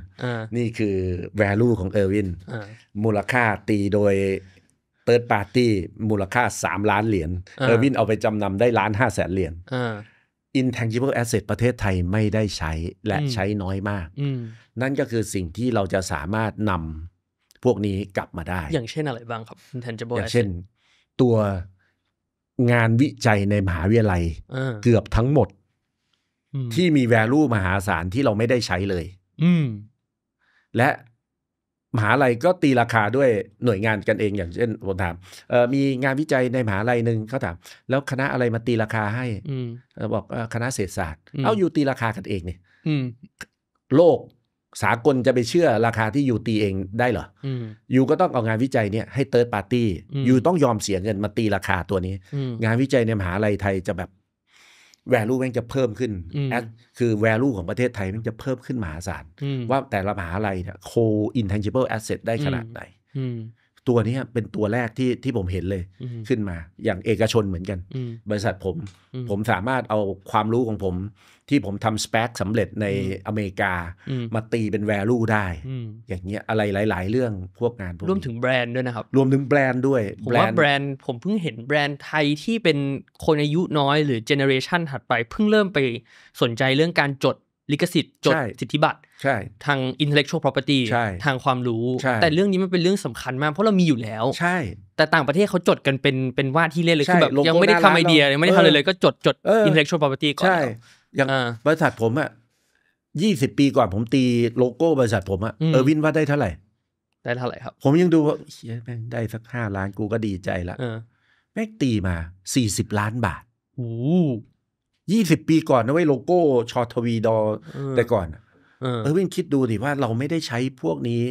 นี่คือ value ของเออร์วินมูลค่าตีโดยเติร์ดปาร์ตี้มูลค่า 3 ล้านเหรียญเออร์วินเอาไปจำนำได้ล้านห้าแสนเหรียญ intangible asset ประเทศไทยไม่ได้ใช้และใช้น้อยมากนั่นก็คือสิ่งที่เราจะสามารถนำพวกนี้กลับมาได้ อย่างเช่นอะไรบ้างครับ intangible assets อย่างเช่น ตัวงานวิจัยในมหาวิทยาลัยเกือบทั้งหมด ที่มี value มหาศาลที่เราไม่ได้ใช้เลยและมหาลัยก็ตีราคาด้วยหน่วยงานกันเอง อย่างเช่นผมถามมีงานวิจัยในมหาลัยหนึ่งเขาถาม แล้วคณะอะไรมาตีราคาให้บอกคณะเศรษฐศาสตร์ เอาอยู่ตีราคากันเองนี่โลกสากลจะไปเชื่อราคาที่อยู่ตีเองได้เหรออยู่ก็ต้องเอางานวิจัยเนี่ย ให้เติร์ดปาร์ตี้อยู่ต้องยอมเสียเงินมาตีราคาตัวนี้งานวิจัยในมหาลัยไทยจะแบบ value แม่งจะเพิ่มขึ้น คือ value ของประเทศไทยแม่งจะเพิ่มขึ้นมหาศาลว่าแต่ละมหาลัยเนี่ย co intangible asset ได้ขนาดไหนตัวนี้เป็นตัวแรกที่ที่ผมเห็นเลย ขึ้นมาอย่างเอกชนเหมือนกัน บริษัทผม ผมสามารถเอาความรู้ของผมที่ผมทำสเปคสำเร็จในอเมริกามาตีเป็นแวลูได้ อย่างเงี้ยอะไรหลาย ๆ เรื่องพวกงานรวมถึงแบรนด์ด้วยนะครับ รวมถึงแบรนด์ด้วยผมว่าแบรนด์ผมเพิ่งเห็นแบรนด์ไทยที่เป็นคนอายุน้อย หรือเจเนอเรชันถัดไป เพิ่งเริ่มไปสนใจเรื่องการจดลิขสิทธิ์จดสิทธิบัตรทาง intellectual property ทางความรู้ แต่เรื่องนี้มันเป็นเรื่องสำคัญมาก เพราะเรามีอยู่แล้ว ใช่ แต่ต่างประเทศเขาจดกันเป็นเป็นว่าที่เล่นเลยคือแบบยังไม่ได้ทำไอเดียยังไม่ได้ทำเลยเลยก็จดจด intellectual property ก่อนอย่างบริษัทผมอะยี่สิบปีก่อน ผมตีโลโก้บริษัทผมอะเออวินว่าได้เท่าไหร่ได้เท่าไหร่ครับผมยังดูว่าเฮ้ยแม่งได้สักห้าล้านกูก็ดีใจละแม่งตีมาสี่สิบล้านบาทโอ้ยี่สิบปีก่อนนะเว้ยโลโก้ชอทวีดอแต่ก่อนเออวินคิดดูดิว่าเราไม่ได้ใช้พวกนี้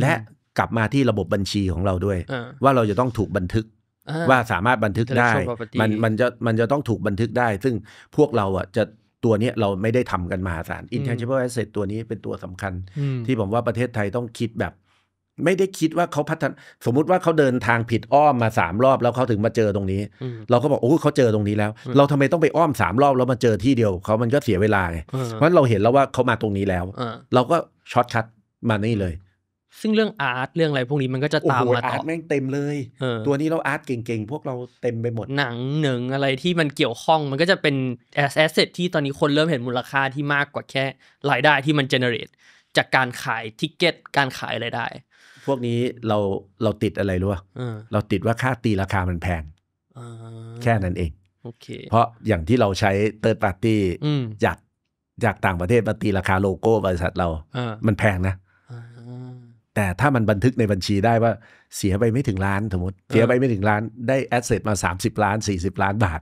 และกลับมาที่ระบบบัญชีของเราด้วย ว่าเราจะต้องถูกบันทึก ว่าสามารถบันทึกได้ มันมันจะมันจะต้องถูกบันทึกได้ ซึ่งพวกเราอ่ะจะตัวนี้เราไม่ได้ทำกันมาสาร intangible asset ตัวนี้เป็นตัวสำคัญ ที่ผมว่าประเทศไทยต้องคิดแบบ ไม่ได้คิดว่าเขาพัฒนสมมุติว่าเขาเดินทางผิดอ้อมมาสามรอบแล้วเขาถึงมาเจอตรงนี้ เราก็บอกโอ้เขาเจอตรงนี้แล้ว เราทำไมต้องไปอ้อมสามรอบ แล้วมาเจอที่เดียวเขามันก็เสียเวลาไง เพราะเราเห็นแล้วว่าเขามาตรงนี้แล้วเราก็ช็อตคัดมานี่เลยซึ่งเรื่องอาร์ตเรื่องอะไรพวกนี้มันก็จะตามมาต่ออาร์ตแม่งเต็มเลย ตัวนี้เราอาร์ตเก่งๆ พวกเราเต็มไปหมด หนังหนึ่งอะไรที่มันเกี่ยวข้องมันก็จะเป็นแอสเซทที่ตอนนี้คนเริ่มเห็นมูลค่าที่มากกว่าแค่รายได้ที่มันเจเนเรตจากการขายทิกเก็ตการขายอะไรได้ พวกนี้เราเราติดอะไรรู้ป่ะเราติดว่าค่าตีราคามันแพงแค่นั้นเองเพราะอย่างที่เราใช้เติร์ดปาร์ตี้จากจากต่างประเทศมาตีราคาโลโก้บริษัทเรามันแพงนะแต่ถ้ามันบันทึกในบัญชีได้ว่า เสียไปไม่ถึงล้านสมมติเสียไปไม่ถึงล้านได้แอสเซทมา 30 ล้าน 40 ล้านบาท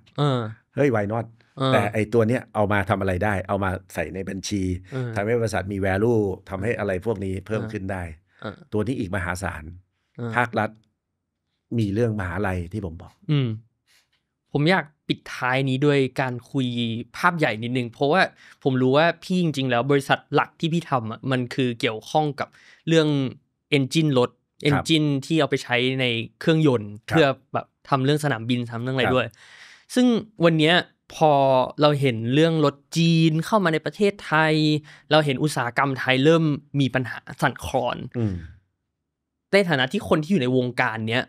เฮ้ยไวนอตแต่ไอตัวเนี้ยเอามาทำอะไรได้ เอามาใส่ในบัญชี ทำให้บริษัทมีแวลูทำให้อะไรพวกนี้เพิ่มขึ้นได้ตัวนี้อีกมหาศาลภาครัฐมีเรื่องมหาลัยที่ผมบอก อืผมอยากปิดท้ายนี้ด้วยการคุยภาพใหญ่นิดนึงเพราะว่าผมรู้ว่าพี่จริงๆแล้วบริษัทหลักที่พี่ทำมันคือเกี่ยวข้องกับเรื่องเอนจินรถเอนจินที่เอาไปใช้ในเครื่องยนต์ เพื่อแบบทำเรื่องสนามบินทำเรื่องอะไรด้วย ซึ่งวันนี้พอเราเห็นเรื่องรถจีนเข้ามาในประเทศไทย เราเห็นอุตสาหกรรมไทยเริ่มมีปัญหาสั่นคลอนในฐานะที่คนที่อยู่ในวงการเนี้ย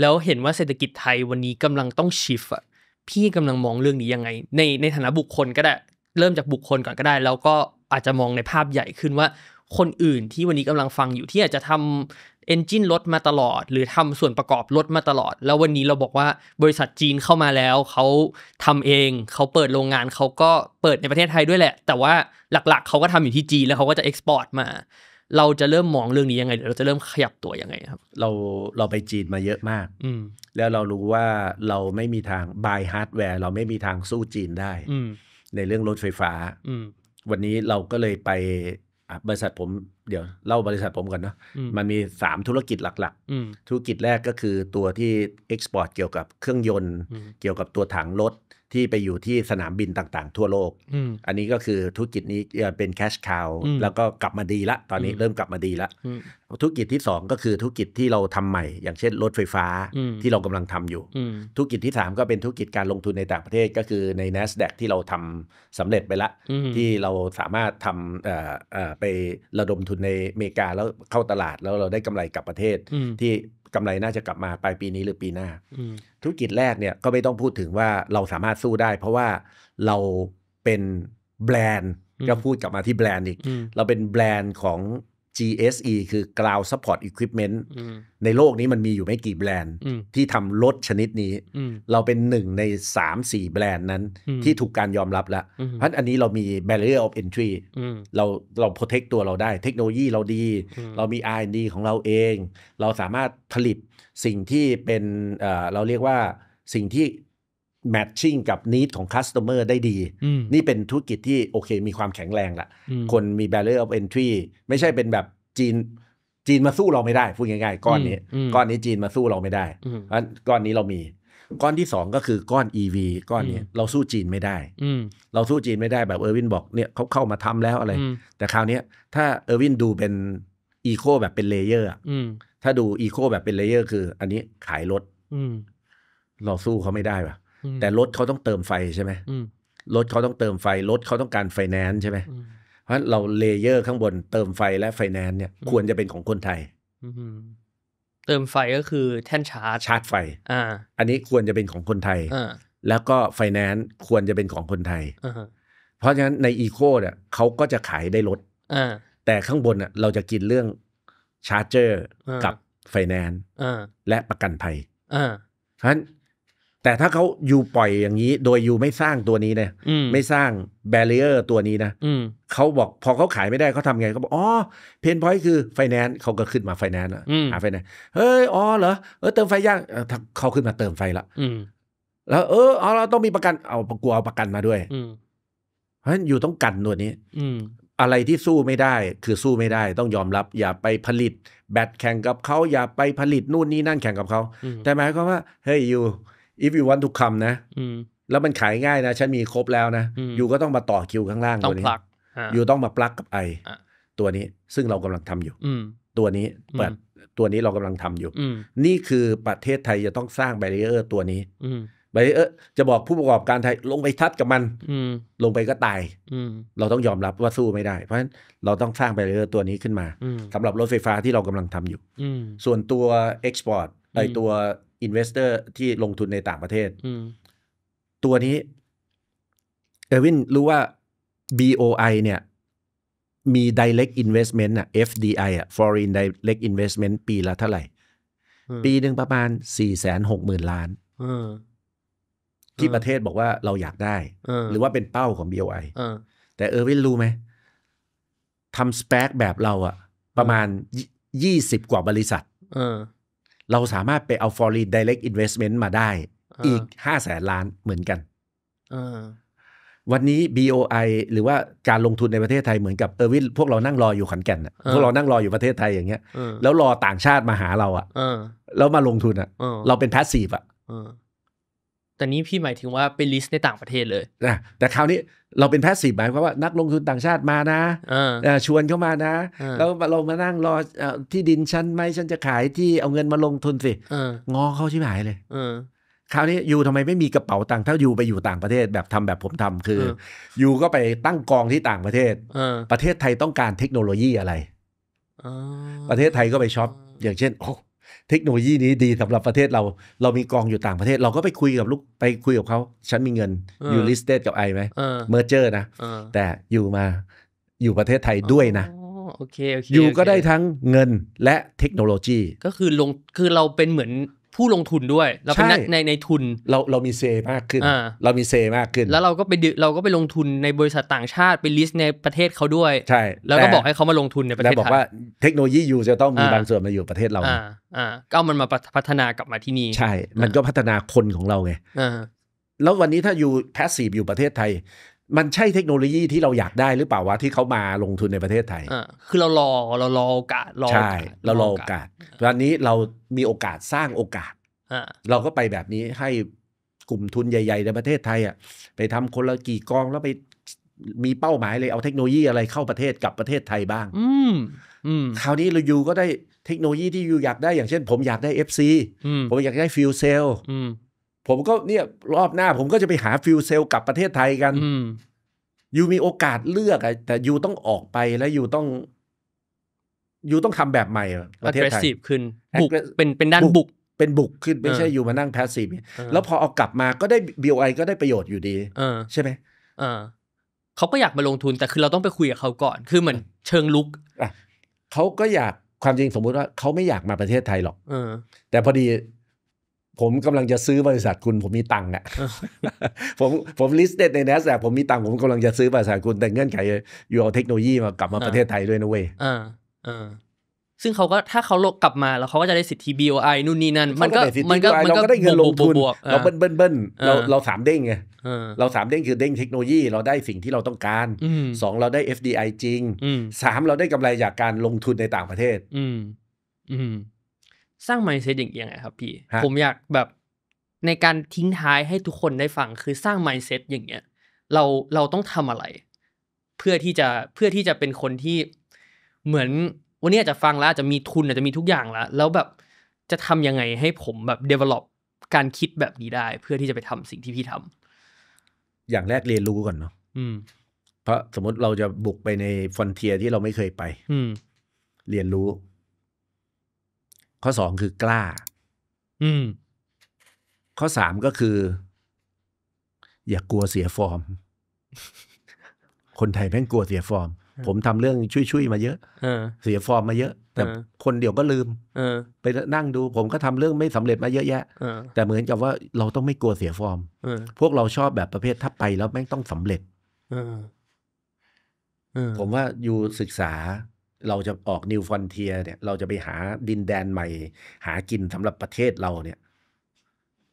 แล้วเห็นว่าเศรษฐกิจไทยวันนี้กำลังต้องชิฟอะพี่กำลังมองเรื่องนี้ยังไง ในในฐานะบุคคลก็ได้ เริ่มจากบุคคลก่อนก็ได้แล้วก็อาจจะมองในภาพใหญ่ขึ้นว่าคนอื่นที่วันนี้กำลังฟังอยู่ที่อาจจะทำเอนจินรถมาตลอดหรือทำส่วนประกอบรถมาตลอด แล้ววันนี้เราบอกว่า บริษัทจีนเข้ามาแล้วเขาทำเองเขาเปิดโรงงานเขาก็เปิดในประเทศไทยด้วยแหละ แต่ว่าหลักๆเขาก็ทำอยู่ที่จีนแล้วเขาก็จะเอ็กซ์พอร์ตมา เราจะเริ่มมองเรื่องนี้ยังไงเราจะเริ่มขยับตัวยังไงครับ เราเราไปจีนมาเยอะมาก อืแล้วเรารู้ว่าเราไม่มีทางบายฮาร์ดแวร์เราไม่มีทางสู้จีนได้ในเรื่องรถไฟฟ้าวันนี้เราก็เลยไปบริษัทผม เดี๋ยว เล่าบริษัทผมก่อนเนาะมันมี 3 ธุรกิจหลักๆธุรกิจแรกก็คือตัวที่เอ็กซ์พอร์ตเกี่ยวกับเครื่องยนต์ เกี่ยวกับตัวถังรถที่ไปอยู่ที่สนามบินต่างๆ ทั่วโลก อันนี้ก็คือธุรกิจนี้เป็นแคชคาวแล้วก็กลับมาดีละตอนนี้เริ่มกลับมาดีละธุรกิจที่2ก็คือธุรกิจที่เราทำใหม่อย่างเช่น รถไฟฟ้าที่เรากำลังทำอยู่ธุรกิจที่3ก็เป็นธุรกิจการลงทุนในต่างประเทศ ก็คือใน N a s d a q ที่เราทำสำเร็จไปละที่เราสามารถทำไประดมทุนในอเมริกาแล้วเข้าตลาดแล้วเราได้กำไรกลับประเทศที่กำไรน่าจะกลับมาปลายปีนี้หรือปีหน้า ธุรกิจแรกเนี่ย ก็ไม่ต้องพูดถึงว่าเราสามารถสู้ได้ เพราะว่าเราเป็นแบรนด์ก็พูดกลับมาที่แบรนด์อีก เราเป็นแบรนด์ของ GSE คือ g r o u n d Support Equipment ในโลกนี้มันมีอยู่ไม่กี่แบรนด์ที่ทำรถชนิดนี้ เราเป็นหนึ่งใน 3-4 แบรนด์นั้นที่ถูกการยอมรับแล้ว เพราะอันนี้เรามี Barrier of Entry เราเรา protect ตัวเราได้ เทคโนโลยีเราดี เรามี R&D ของเราเอง เราสามารถผลิตสิ่งที่เป็นเราเรียกว่าสิ่งที่แมทชิ่งกับนิดของคัสเตอร์ได้ดี นี่เป็นธุรกิจที่โอเค มีความแข็งแรงละคนมี barrier of entry ไม่ใช่เป็นแบบจีน จีนมาสู้เราไม่ได้พูดง่ายๆก้อนนี้ ก้อนนี้จีนมาสู้เราไม่ได้เพราะก้อนนี้เรามี ก้อนที่สองก็คือก้อน e ีก้อนนี้เราสู้จีนไม่ได้เราสู้จีนไม่ได้แบบเออร์วินบอกเนี่ยเขาเข้ามาทำแล้วอะไร แต่คราวนี้ถ้าเออร์วินดูเป็นอีโคแบบเป็นเลเยอร์ถ้าดูอีโคแบบเป็นเลเยอร์คือ อันนี้ขายรถเราสู้เขาไม่ได้ปะแต่รถเขาต้องเติมไฟใช่ไหมรถเขาต้องเติมไฟรถเขาต้องการไฟแนนซ์ใช่ไหมเพราะเราเลเยอร์ข้างบน เติมไฟและไฟแนนซ์เนี่ย ควรจะเป็นของคนไทยเติมไฟก็คือแท่นชาร์จชาร์จไฟอ่าอันนี้ควรจะเป็นของคนไทยแล้วก็ไฟแนนซ์ควรจะเป็นของคนไทยเพราะฉะนั้นในอีโคเนี่ยเขาก็จะขายได้รถแต่ข้างบน่เราจะกินเรื่องชาร์เจอร์กับไฟแนนซ์และประกันภัยเพราะฉะนั้นแต่ถ้าเขาอยู่ปล่อยอย่างนี้ โดยอยู่ไม่สร้างตัวนี้เนี่ยไม่สร้างแบเรียร์ตัวนี้นะเขาบอก พอเขาขายไม่ได้เขาทำไงเขาบอกอ๋อเพนพอยต์คือไฟแนนซ์เขาก็ขึ้นมาไฟแนนซ์หาไฟแนนซ์เฮ้ยอ๋อเหรอเออเติมไฟยากเขาขึ้นมาเติมไฟละแล้วเออเอเราต้องมีประกันเอาประกัวเอาประกันมาด้วยเพราะฉะนั้นอยู่ต้องกันตัวนี้อะไรที่สู้ไม่ได้ คือสู้ไม่ได้ ต้องยอมรับ อย่าไปผลิตแบตแข่งกับเขาอย่าไปผลิตนู่นนี่นั่นแข่งกับเขาแต่หมายความว่า เฮ้ยอยู่ if you want to come นะแล้วมันขายง่ายนะ ฉันมีครบแล้วนะ อยู่ก็ต้องมาต่อคิวข้างล่างตัวนี้อยู่ต้องมาปลักกับไอตัวนี้ซึ่งเรากำลังทำอยู่ตัวนี้เปิดตัวนี้เรากำลังทำอยู่นี่คือประเทศไทยจะต้องสร้างแบรเออร์ตัวนี้แบรเออร์จะบอกผู้ประกอบการไทยลงไปทัดกับมันลงไปก็ตายเราต้องยอมรับว่าสู้ไม่ได้เพราะฉะนั้นเราต้องสร้างแบรเออร์ตัวนี้ขึ้นมาสำหรับรถไฟฟ้าที่เรากำลังทำอยู่ส่วนตัวเอ็กซ์พอร์ตไอตัวอินเวสเตอร์ที่ลงทุนในต่างประเทศตัวนี้ เอวินรู้ว่า BOI เนี่ย มี direct investment อะ FDI อะ foreign direct investment ปีละเท่าไหร่ ปีหนึ่งประมาณสี่แสนหกหมื่นล้านที่ประเทศบอกว่าเราอยากได้ หรือว่าเป็นเป้าของ BOI แต่เออวินรู้ไหมทำสเปคแบบเราอะประมาณยี่สิบกว่าบริษัทเราสามารถไปเอา foreign direct investment มาได้ อีกห้าแสนล้านเหมือนกันวันนี้ BOI หรือว่าการลงทุนในประเทศไทย เหมือนกับเออวิทพวกเรานั่งรออยู่ขอนแก่นอะพวกเรานั่งรออยู่ประเทศไทยอย่างเงี้ยแล้วรอต่างชาติมาหาเราอะแล้วมาลงทุนอะเราเป็นพาสซีฟอะแต่นี้พี่หมายถึงว่าเป็นลิสต์ในต่างประเทศเลยนะแต่คราวนี้เราเป็นแพสซีฟหมายความว่านักลงทุนต่างชาติมานะชวนเข้ามานะ แล้วเรามานั่งรอที่ดินฉันไหมฉันจะขายที่เอาเงินมาลงทุนสิงอเข้าชิบหายเลยคราวนี้ยูทำไมไม่มีกระเป๋าตังค์ถ้ายูไปอยู่ต่างประเทศแบบทำแบบผมทำคือยูก็ไปตั้งกองที่ต่างประเทศประเทศไทยต้องการเทคโนโลยีอะไรประเทศไทยก็ไปช็อปอย่างเช่นโอ้เทคโนโลยีนี้ดีสำหรับประเทศเรา เรามีกองอยู่ต่างประเทศ เราก็ไปคุยกับลูก ไปคุยกับเขา ฉันมีเงิน อยู่ลิสเตดกับไอไหม เมอร์เจอร์นะ แต่อยู่มาอยู่ประเทศไทยด้วยนะ โอเคโอเค อยู่ก็ได้ทั้งเงินและเทคโนโลยี ก็คือลงคือเราเป็นเหมือนผู้ลงทุนด้วยเราเป็นในในทุนเราเรามีเซมากขึ้นเรามีเซมากขึ้น แล้วเราก็ไปเราก็ไปลงทุนในบริษัทต่างชาติไปลิสต์ในประเทศเขาด้วย ใช่แล้วก็บอกให้เขามาลงทุนในประเทศล้วบอกว่าเทคโนโลยีอยู่จะต้องมีบางส่วนมาอยู่ประเทศเราอาอ่าก็มันมาพัฒนากลับมาที่นี่ ใช่ มันก็พัฒนาคนของเราไงแล้ววันนี้ถ้าอยู่แพสซีฟอยู่ประเทศไทยมันใช่เทคโนโลยีที่เราอยากได้หรือเปล่าวะที่เขามาลงทุนในประเทศไทยคือเรารอเรารอโอกาสรอใช่เรารอโอกาสตอนนี้เรามีโอกาสสร้างโอกาสเราก็ไปแบบนี้ให้กลุ่มทุนใหญ่ๆในประเทศไทยอ่ะ ไปทำคนละกี่กองแล้วไปมีเป้าหมายเลยเอาเทคโนโลยีอะไรเข้าประเทศกับประเทศไทยบ้างอืมคราวนี้เราอยู่ก็ได้เทคโนโลยีที่อยู่อยากได้อย่างเช่น ผมอยากได้เอฟซีผมอยากได้ฟิวเซลผมก็เนี่ยรอบหน้าผมก็จะไปหาฟิวเซลกับประเทศไทยกันยูมีโอกาสเลือกแต่ยูต้องออกไปแล้วยูต้องยูต้องทำแบบใหม่ประเทศไทยขึ้น บุกเป็นเป็นด้านบุกเป็นบุกขึ้นไม่ใช่อยู่มานั่งแพสซีฟแล้วพอเอากลับมาก็ได้บีไอก็ได้ประโยชน์อยู่ดีใช่ไหมเขาก็อยากมาลงทุน แต่คือเราต้องไปคุยกับเขาก่อนคือเหมือนเชิงลุกเขาก็อยากความจริงสมมุติว่าเขาไม่อยากมาประเทศไทยหรอกแต่พอดีผมกำลังจะซื้อบริษัทคุณผมมีตังค์อะผมผมลิสต์ในเนสแต่ผมมีตังค์ผมกำลังจะซื้อบริษัทคุณแต่เงื่อนไขอยู่เอาเทคโนโลยีมากลับมาประเทศไทยด้วยนะเว้ยอ่าอ่าซึ่งเขาก็ถ้าเขาลกกลับมาแล้วเขาก็จะได้สิทธิ BOI นู่นนี่นั่นมันก็มันก็มันก็ได้เงินลงทุนเราเบิ้ลเบิ้ลเบิ้ลเราเราสามเด้งไงเราสามเด้งคือเด้งเทคโนโลยีเราได้สิ่งที่เราต้องการสองเราได้ FDI จริงสามเราได้กำไรจากการลงทุนในต่างประเทศออืืมมสร้างมายเซตอย่างยังไงครับ พี่ ผมอยากแบบในการทิ้งท้ายให้ทุกคนได้ฟังคือสร้างมายเซตอย่างเงี้ย เราเราต้องทำอะไร เพื่อที่จะเพื่อที่จะเป็นคนที่เหมือนวันนี้อาจจะฟังแล้วอาจจะมีทุนอาจจะมีทุกอย่างแล้วแล้วแบบจะทำยังไงให้ผมแบบ develop การคิดแบบนี้ได้ เพื่อที่จะไปทำสิ่งที่พี่ทำอย่างแรกเรียนรู้ก่อนเนาะอืมเพราะสมมติเราจะบุกไปในฟอนเทียที่เราไม่เคยไป อืเรียนรู้ข้อสองคือกล้า อืมข้อสามก็คือ อย่ากกลัวเสียฟอร์ม คนไทยแม่งกลัวเสียฟอร์ม ผมทำเรื่องช่วยๆ มาเยอะ เสียฟอร์มมาเยอะ แต่คนเดี๋ยวก็ลืม เออ ไปนั่งดู ผมก็ทำเรื่องไม่สำเร็จมาเยอะแยะแต่เหมือนกับว่าเราต้องไม่กลัวเสียฟอร์ม พวกเราชอบแบบประเภทถ้าไปแล้วแม่งต้องสำเร็จ ผมว่าอยู่ศึกษาเราจะออกนิวฟอนเทียเนี่ยเราจะไปหาดินแดนใหม่ หากินสำหรับประเทศเราเนี่ย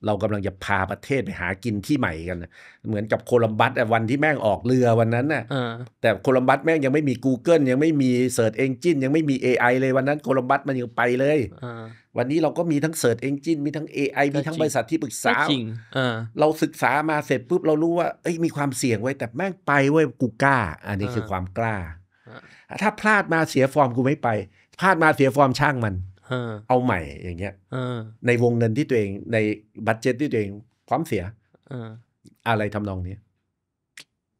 เรากำลังจะพาประเทศไปหากินที่ใหม่กันเหมือนกับโคลัมบัสวันที่แม่งออกเรือวันนั้นน่ะแต่โคลัมบัสแม่งยังไม่มี Google ยังไม่มีเ e ิร์ชเอนจินยังไม่มี AI เลยวันนั้น โคลัมบัสมันยังไปเลยวันนี้เราก็มีทั้งเ e ิร์ชเอนจินมีทั้ง AI มีทั้งบริษัทที่ปรึกษาเราศึกษามาเสร็จปุ๊บเรารู้ว่าเอ้ยมีความเสี่ยงไว้แต่แม่งไปเว้ยกูกล้าอันนี้คือความกล้าถ้าพลาดมาเสียฟอร์มกูไม่ไป พลาดมาเสียฟอร์มช่างมัน เอาใหม่อย่างเงี้ยในวงเงินที่ตัวเอง ในบัตเจ็ตที่ตัวเองพร้อมเสียอะไรทำนองนี้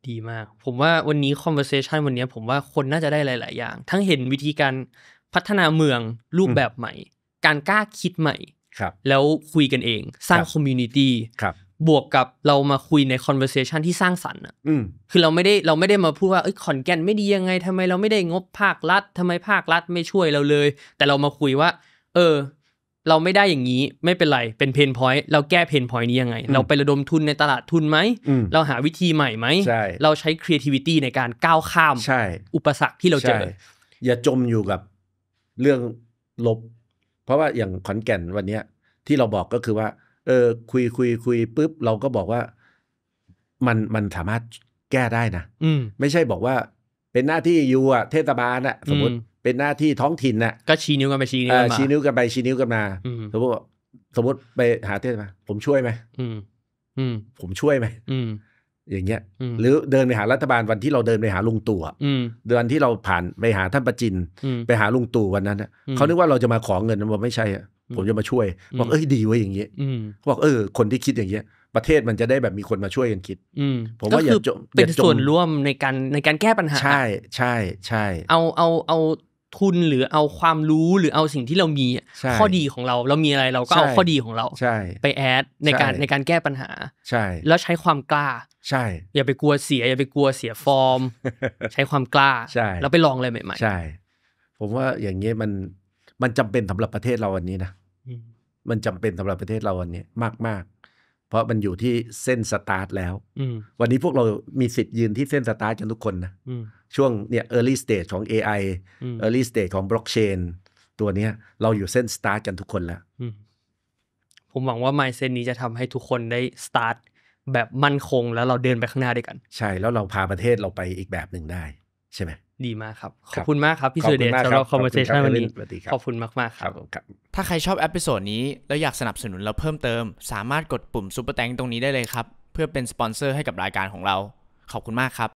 ดีมากผมว่าวันนี้ conversation วันนี้ผมว่าคนน่าจะได้หลาย ๆ อย่าง ทั้งเห็นวิธีการพัฒนาเมืองรูปแบบใหม่ การกล้าคิดใหม่แล้วคุยกันเอง สร้างคอมมูนิตี้บวกกับเรามาคุยใน conversation ที่สร้างสรรค์อ่ะคือเราไม่ได้เราไม่ได้มาพูดว่าเอ้ยขอนแก่นไม่ดียังไง ทำไมเราไม่ได้งบภาครัฐ ทำไมภาครัฐไม่ช่วยเราเลย แต่เรามาคุยว่า เออ เราไม่ได้อย่างนี้ ไม่เป็นไร เป็นเพนพอยต์เราแก้เพนพอยต์นี้ยังไง เราไประดมทุนในตลาดทุนไหมเราหาวิธีใหม่ไหม เราใช้ครีเอทิวิตี้ในการก้าวข้ามอุปสรรคที่เราเจอ อย่าจมอยู่กับเรื่องลบ เพราะว่าอย่างขอนแก่นวันเนี้ยที่เราบอกก็คือว่าเออคุยคุยคุยปุ๊บ เราก็บอกว่า มันมันสามารถแก้ได้นะอืมไม่ใช่บอกว่า เป็นหน้าที่ยูอ่ะเทศบาลอ่ะ สมมติ เป็นหน้าที่ท้องถิ่นอ่ะก็ชี้นิ้วกันไปชี้นิ้วกันมาชี้นิ้วกันไปชี้นิ้วกันมาสมมติสมมติไปหาเทศบาลผมช่วยไหมผมช่วยไหมอย่างเงี้ยหรือเดินไปหารัฐบาลวันที่เราเดินไปหาลุงตู่อืมเดือนที่เราผ่านไปหาท่านประจิน ไปหาลุงตู่วันนั้นเขานึกว่าเราจะมาขอเงินมันไม่ใช่อะผมจะมาช่วย บอกเอ้ยดีเว้ยอย่างเงี้ยบอกเออคนที่คิดอย่างเงี้ยประเทศมันจะได้แบบมีคนมาช่วยกันคิดผมว่าอย่าจมเป็นส่วนร่วมในการในการแก้ปัญหา ใช่ ใช่ใช่ เอาเอาเอาทุนหรือเอาความรู้หรือเอาสิ่งที่เรามีข้อดีของเราเรามีอะไรเราก็เอาข้อดีของเราไปแอดในการในการแก้ปัญหา ใช่ แล้วใช้ความกล้า ใช่ อย่าไปกลัวเสียอย่าไปกลัวเสียฟอร์มใช้ความกล้าใช่แล้วไปลองอะไรใหม่ๆใช่ ผมว่าอย่างเงี้ยมันมันจำเป็นสำหรับประเทศเราวันนี้นะมันจำเป็นสำหรับประเทศเราวันนี้มากมากเพราะมันอยู่ที่เส้นสตาร์ทแล้ววันนี้พวกเรามีสิทธิ์ยืนที่เส้นสตาร์ทกันทุกคนนะช่วงเนี่ย early stage ของ AI early stage ของ blockchain ตัวเนี้ย เราอยู่เส้นสตาร์ทกันทุกคนแล้วผมหวังว่า mindset นี้จะทำให้ทุกคนได้สตาร์ทแบบมั่นคงแล้วเราเดินไปข้างหน้าด้วยกัน ใช่แล้วเราพาประเทศเราไปอีกแบบหนึ่งได้ใช่ไหมดีมากครับ ขอบคุณมากครับ พี่สุเดชสำหรับอมเม e r s a t ชันวันนี้ ขอบคุณมากมากครับ ถ้าใครชอบเอพิโซดนี้ แล้วอยากสนับสนุนเราเพิ่มเติมสามารถกดปุ่มซุปเปอร์แตงตรงนี้ได้เลยครับ เพื่อเป็นสปอนเซอร์ให้กับรายการของเรา ขอบคุณมากครับ